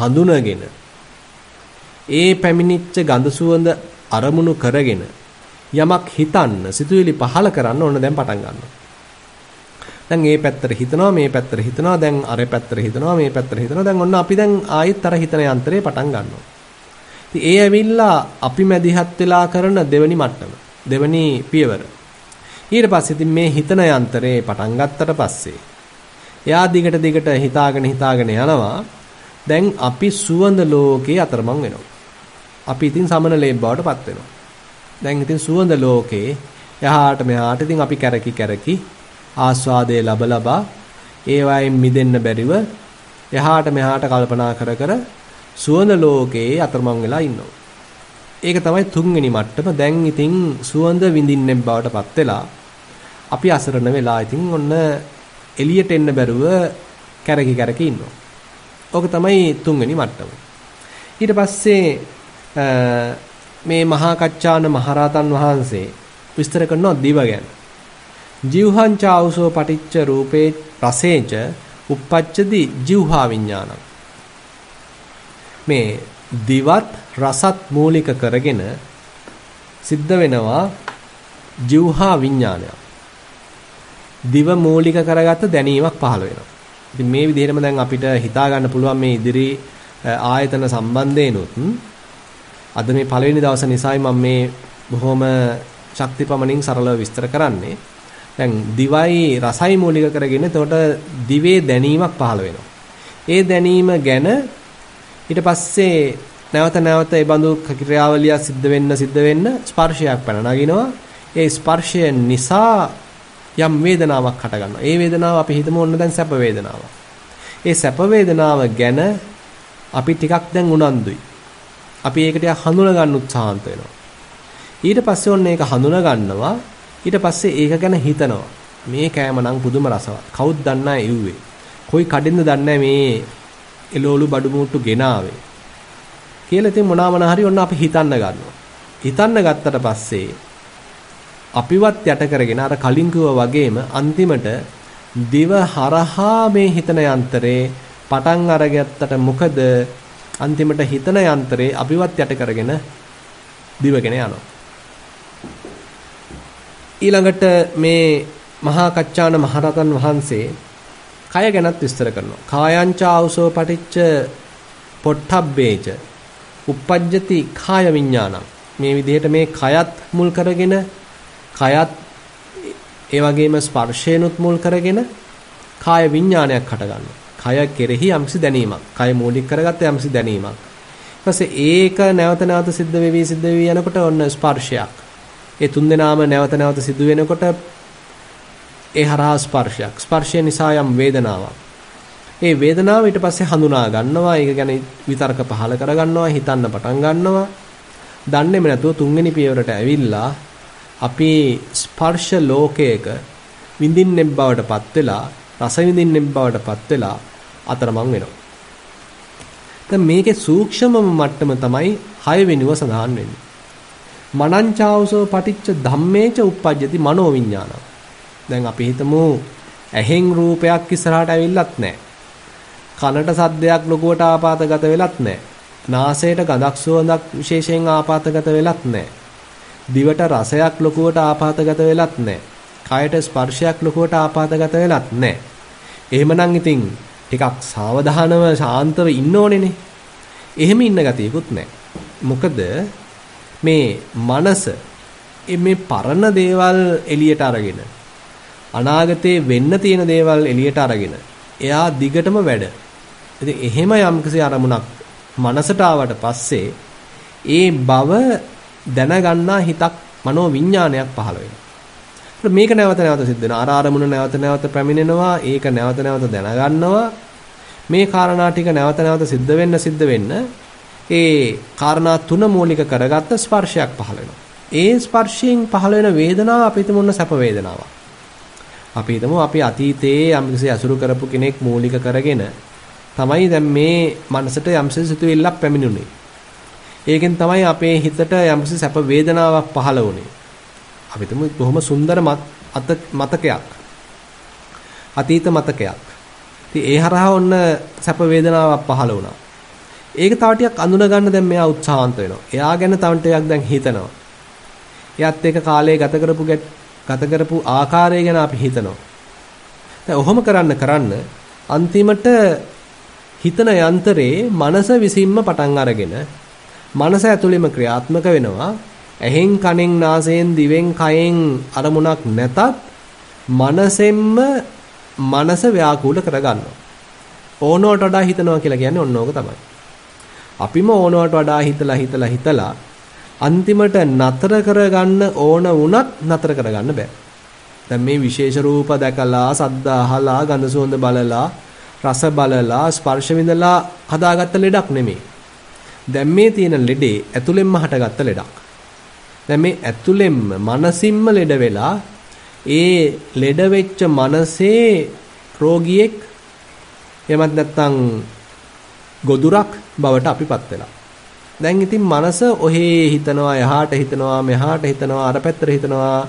හඳුනගෙන ඒ පැමිණිච්ච ගඳ සුවඳ අරමුණු කරගෙන යමක් හිතන්න සිතුවිලි පහල කරන්න ඕන දැන් පටන් ගන්නවා. දැන් මේ පැත්තට හිතනවා මේ පැත්තට හිතනවා දැන් අර පැත්තට හිතනවා මේ පැත්තට හිතනවා දැන් ඔන්න අපි දැන් ආයෙත් අර හිතන යන්ත්‍රේ පටන් ගන්නවා. ඉතින් ඒ ඇවිල්ලා අපි මැදිහත් වෙලා කරන දෙවනි මට්ටම. දෙවනි පියවර. ඊට පස්සේ ඉතින් මේ හිතන යන්ත්‍රේ පටන් ගත්තට පස්සේ එයා දිගට දිගට හිතාගෙන හිතාගෙන යනවා. දැන් අපි සුවඳ ලෝකේ අතරමං වෙනවා. අපි ඉතින් සමන ලේබ් බවට පත් වෙනවා. දැන් ඉතින් සුවඳ ලෝකේ යහාට මෙහාට ඉතින් අපි කැරකි කැරකි ආස්වාදයේ ලබ ලබා ඒ වයින් මිදෙන්න බැරිව යහාට මෙහාට කල්පනා කර කර සුවඳ ලෝකයේ අතරමං වෙලා ඉන්නවා. ඒක තමයි තුන්වෙනි මට්ටම. දැන් ඉතින් සුවඳ විඳින්නේ බවටපත් වෙලා අපි අසරණ වෙලා ඉතින් ඔන්න එළියට එන්න බැරුව කැරකි කැරකි ඉන්නවා. ඕක තමයි තුන්වෙනි මට්ටම. ඊට පස්සේ මේ මහා කච්චාන මහරහතන් වහන්සේ විස්තර කරනවා දිව ගැන. ජීවහං චාවසෝ පටිච්ච රූපේ රසේච uppacchati jivha viññānam මේ දිවත් රසත් මූලික කරගෙන සිද්ධ වෙනවා ජීවහා විඥානයක්. දිව මූලික කරගත්ත දැනීමක් පහළ වෙනවා. ඉතින් මේ විදිහටම දැන් අපිට හිතා ගන්න පුළුවන් මේ ඉදිරි ආයතන සම්බන්ධේනොත් අද මේ පළවෙනි දවස නිසායි මම මේ බොහොම ශක්තිපමණින් සරලව විස්තර කරන්නේ. දැන් දිවයි රසයි මූලික කරගෙන එතකොට දිවේ දැනීමක් පහළ වෙනවා. ඒ දැනීම ගැන ඊට පස්සේ නැවත නැවත ඒ බඳු ක්‍රියාවලිය සිද්ධ වෙන්න සිද්ධ වෙන්න ස්පර්ශයක් පැන නගිනවා. ඒ ස්පර්ශය නිසා යම් වේදනාවක් හටගන්නවා. ඒ වේදනාව අපි හිතමු ඔන්න දැන් සැප වේදනාවක්. ඒ සැප වේදනාව ගැන අපි ටිකක් දැන් උනන්දුයි. අපි ඒක ටිකක් හඳුනා ගන්න උත්සාහන්ත වෙනවා. ඊට පස්සේ ඔන්න ඒක හඳුනා ගන්නවා. ඊට පස්සේ ඒක ගැන හිතනවා. මේ කෑම නම් පුදුම රසවත්. කවුද දන්නා එව්වේ? කොයි කඩින්ද දන්නේ මේ එළවලු බඩු මුට්ටු ගෙනාවේ කියලා ඉතින් මොනවා හරි ඔන්න අපි හිතන්න ගන්නවා හිතන්න ගත්තට පස්සේ අපිවත් යට කරගෙන අර කලින් වගේම අන්තිමට දිව හරහා මේ හිතන යන්ත්‍රේ පටන් අරගත්තට මොකද අන්තිමට හිතන යන්ත්‍රේ අපිවත් යට කරගෙන දිවගෙන යනවා ඊළඟට මේ මහා කච්චාන මහරතන් වහන්සේ කය ගැනත් විස්තර කරනවා. කායංචාවසෝ පටිච්ච පොට්ටබ්බේච uppajjati kaya විඥානං. මේ විදිහට මේ කයත් මුල් කරගෙන කයත් ඒ වගේම ස්පර්ශයනුත් මුල් කරගෙන කාය විඥානයක් හටගන්නවා. කය කෙරෙහි යම්සි දැනීමක්. කය මූලික කරගත්ත යම්සි දැනීමක්. ඊපස්සේ ඒක නැවත නැවත සිද්ධ වෙවි සිද්ධ වෙවි යනකොට ඔන්න ස්පර්ශයක්. ඒ තුන් දෙනාම නැවත නැවත සිදු වෙනකොට ඒ හරහා ස්පර්ශයක්. ස්පර්ශය නිසා යම් වේදනාවක්. ඒ වේදනාව ඊට පස්සේ හඳුනා ගන්නවා. ඒක ගැන විතර්ක පහල කර ගන්නවා, හිතන්න පටන් ගන්නවා. දන්නේම නැතුව තුන්වෙනි පියවරට ඇවිල්ලා අපි ස්පර්ශ ලෝකයක විඳින්නෙම් බවට පත් වෙලා, රස විඳින්නෙම් බවට පත් වෙලා අතරමං වෙනවා. දැන් මේකේ සූක්ෂමම මට්ටම තමයි 6 වෙනිව සඳහන් වෙන්නේ. මනංචාවසෝ පටිච්ච ධම්මේච uppajjati මනෝවිඤ්ඤාණං දැන් අපි හිතමු ඇහෙන් රූපයක් ඉස්සරහට ඇවිල්ලත් නැහැ. කනට සද්දයක් ලොකුවට ආපాతගත වෙලත් නැහැ. නාසයට ගඳක් සුවඳක් විශේෂයෙන් ආපాతගත වෙලත් නැහැ. දිවට රසයක් ලොකුවට ආපాతගත වෙලත් නැහැ. කයට ස්පර්ශයක් ලොකුවට ආපాతගත වෙලත් නැහැ. එහෙමනම් ඉතින් ටිකක් සාවධානව ශාන්තව ඉන්න ඕනේනේ. එහෙම ඉන්න ගතියකුත් නැහැ. මොකද මේ මනස මේ පරණ දේවල් එළියට අරගෙන අනාගතේ වෙන්න තියෙන දේවල් එළියට අරගෙන එයා දිගටම වැඩ. ඉතින් එහෙම යම්කිසි අරමුණක් මනසට ආවට පස්සේ ඒ බව දැනගන්නා හිතක් මනෝ විඥානයක් පහළ වෙනවා. මේක නැවත නැවත සිද්ධ වෙනවා. අර අරමුණ නැවත නැවත පැමිණෙනවා. ඒක නැවත නැවත දැනගන්නවා. මේ කාරණා ටික නැවත නැවත සිද්ධ වෙන්න සිද්ධ වෙන්න ඒ කාරණා තුන මූලික කරගත්ත ස්පර්ශයක් පහළ වෙනවා. ඒ ස්පර්ශයෙන් පහළ වෙන වේදනාව අපිට මොන සැප වේදනාවක්. අපි හිතමු අපි අතීතයේ යම්කිසි අසුරු කරපු කෙනෙක් මූලික කරගෙන තමයි දැන් මේ මනසට යම්කිසි සිතුවිල්ලක් පැමිණුනේ. ඒකෙන් තමයි අපේ හිතට යම්කිසි සැප වේදනාවක් පහළ වුනේ. අපි හිතමු බොහොම සුන්දර මතකයක්. අතීත මතකයක්. ඉතින් ඒ හරහා ඔන්න සැප වේදනාවක් පහළ වුණා. ඒක තව ටිකක් අඳුන ගන්න දැන් මෙයා උත්සාහන්ත වෙනවා. එයා ගැන තව ටිකක් දැන් හිතනවා. එයාත් ඒක කාලේ ගත කරපු ගත කරපු ආකාරය ගැන අපි හිතනවා. දැන් ඔහොම කරන්න කරන්න අන්තිමට හිතන යන්තරේ මනස විසින්ම පටන් අරගෙන මනස ඇතුළෙම ක්‍රියාත්මක වෙනවා ඇහෙන් කනෙන් නාසයෙන් දිවෙන් කයෙන් අරමුණක් නැතත් මනසෙන්ම මනස ව්‍යාකූල කරගන්නවා ඕනෝට වඩා හිතනවා කියලා කියන්නේ ඔන්න ඕක තමයි අපිම ඕනෝට වඩා හිතලා හිතලා හිතලා අන්තිමට නතර කරගන්න ඕන වුණත් නතර කරගන්න බෑ. දැන් මේ විශේෂ රූප දැකලා, සද්ද අහලා, ගඳ සුවඳ බලලා, රස බලලා, ස්පර්ශ විඳලා හදාගත්ත ලෙඩක් නෙමෙයි. දැන් මේ තියෙන ලෙඩේ ඇතුළෙන්ම හටගත්ත ලෙඩක්. දැන් මේ ඇතුළෙන්ම මනසින්ම ලෙඩ වෙලා ඒ ලෙඩ වෙච්ච මනසේ රෝගියෙක් එමත් නැත්නම් ගොදුරක් බවට අපිපත් වෙලා දැන් ඉතින් මනස ඔහේ හිතනවා යහාට හිතනවා මෙහාට හිතනවා අර පැත්තට හිතනවා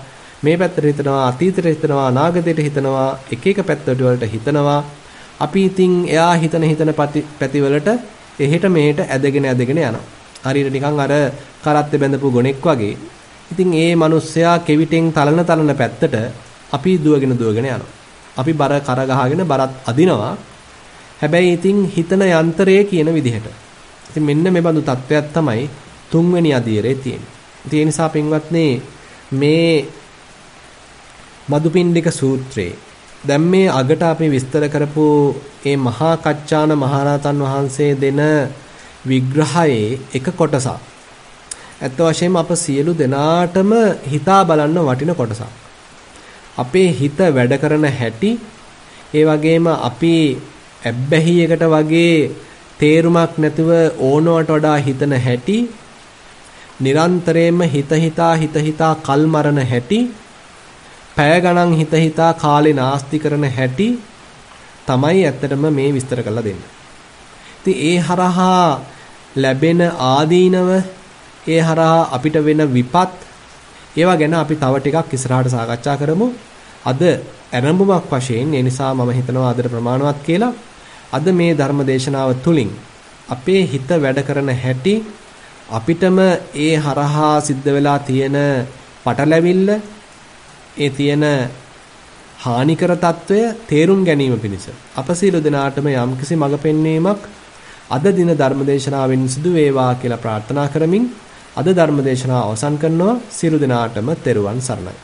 මේ පැත්තට හිතනවා අතීතයට හිතනවා අනාගතයට හිතනවා එක එක පැත්තට වලට හිතනවා අපි ඉතින් එයා හිතන හිතන පැතිවලට එහෙට මෙහෙට ඇදගෙන ඇදගෙන යනවා. හරියට නිකන් අර කරත්තේ බැඳපු ගොනෙක් වගේ. ඉතින් ඒ මිනිස්සයා කෙවිතෙන් තලන තලන පැත්තට අපි දුවගෙන දුවගෙන යනවා. අපි බර කර ගහගෙන බරත් අදිනවා. හැබැයි ඉතින් හිතන යන්ත්‍රය කියන විදිහට ඉතින් මෙන්න මේ බඳු තත්වයක් තමයි තුන්වෙනි අධීරේ තියෙන්නේ. ඒ නිසා පින්වත්නි මේ මදුපිණ්ඩික සූත්‍රයේ දැන් මේ අගට අපි විස්තර කරපු මේ මහා කච්චාන මහරහතන් වහන්සේ දෙන විග්‍රහයේ එක කොටසක්. ඇත්ත වශයෙන්ම අප සියලු දෙනාටම හිතා බලන්න වටින කොටසක්. අපේ හිත වැඩ කරන හැටි ඒ වගේම අපි ඇබ්බැහියකට වගේ තේරුමක් නැතුව ඕනවට වඩා හිතන හැටි නිරන්තරයෙන්ම හිත හිතා හිත හිතා කල් මරන හැටි පැය ගණන් හිත හිතා කාලේ නාස්ති කරන හැටි තමයි ඇත්තටම මේ විස්තර කරලා දෙන්නේ. ඉතින් ඒ හරහා ලැබෙන ආදීනව ඒ හරහා අපිට වෙන විපත් ඒවා ගැන අපි තව ටිකක් ඉස්සරහට සාකච්ඡා කරමු. අද ඇරඹුමක් වශයෙන් ඒ නිසා මම හිතනවා අදට ප්‍රමාණවත් කියලා අද මේ ධර්ම දේශනාව තුලින් අපේ හිත වැඩ කරන හැටි අපිටම ඒ හරහා සිද්ධ වෙලා තියෙන පටලැවිල්ල ඒ තියෙන හානිකර తত্ত্বය තේරුම් ගැනීම පිණිස අප සියලු දෙනාටම යම්කිසි මඟ පෙන්වීමක් අද දින ධර්මදේශනාවෙන් සිදු වේවා කියලා ප්‍රාර්ථනා කරමින් අද ධර්මදේශනාව අවසන් කරනවා සියලු දෙනාටම තෙරුවන් සරණයි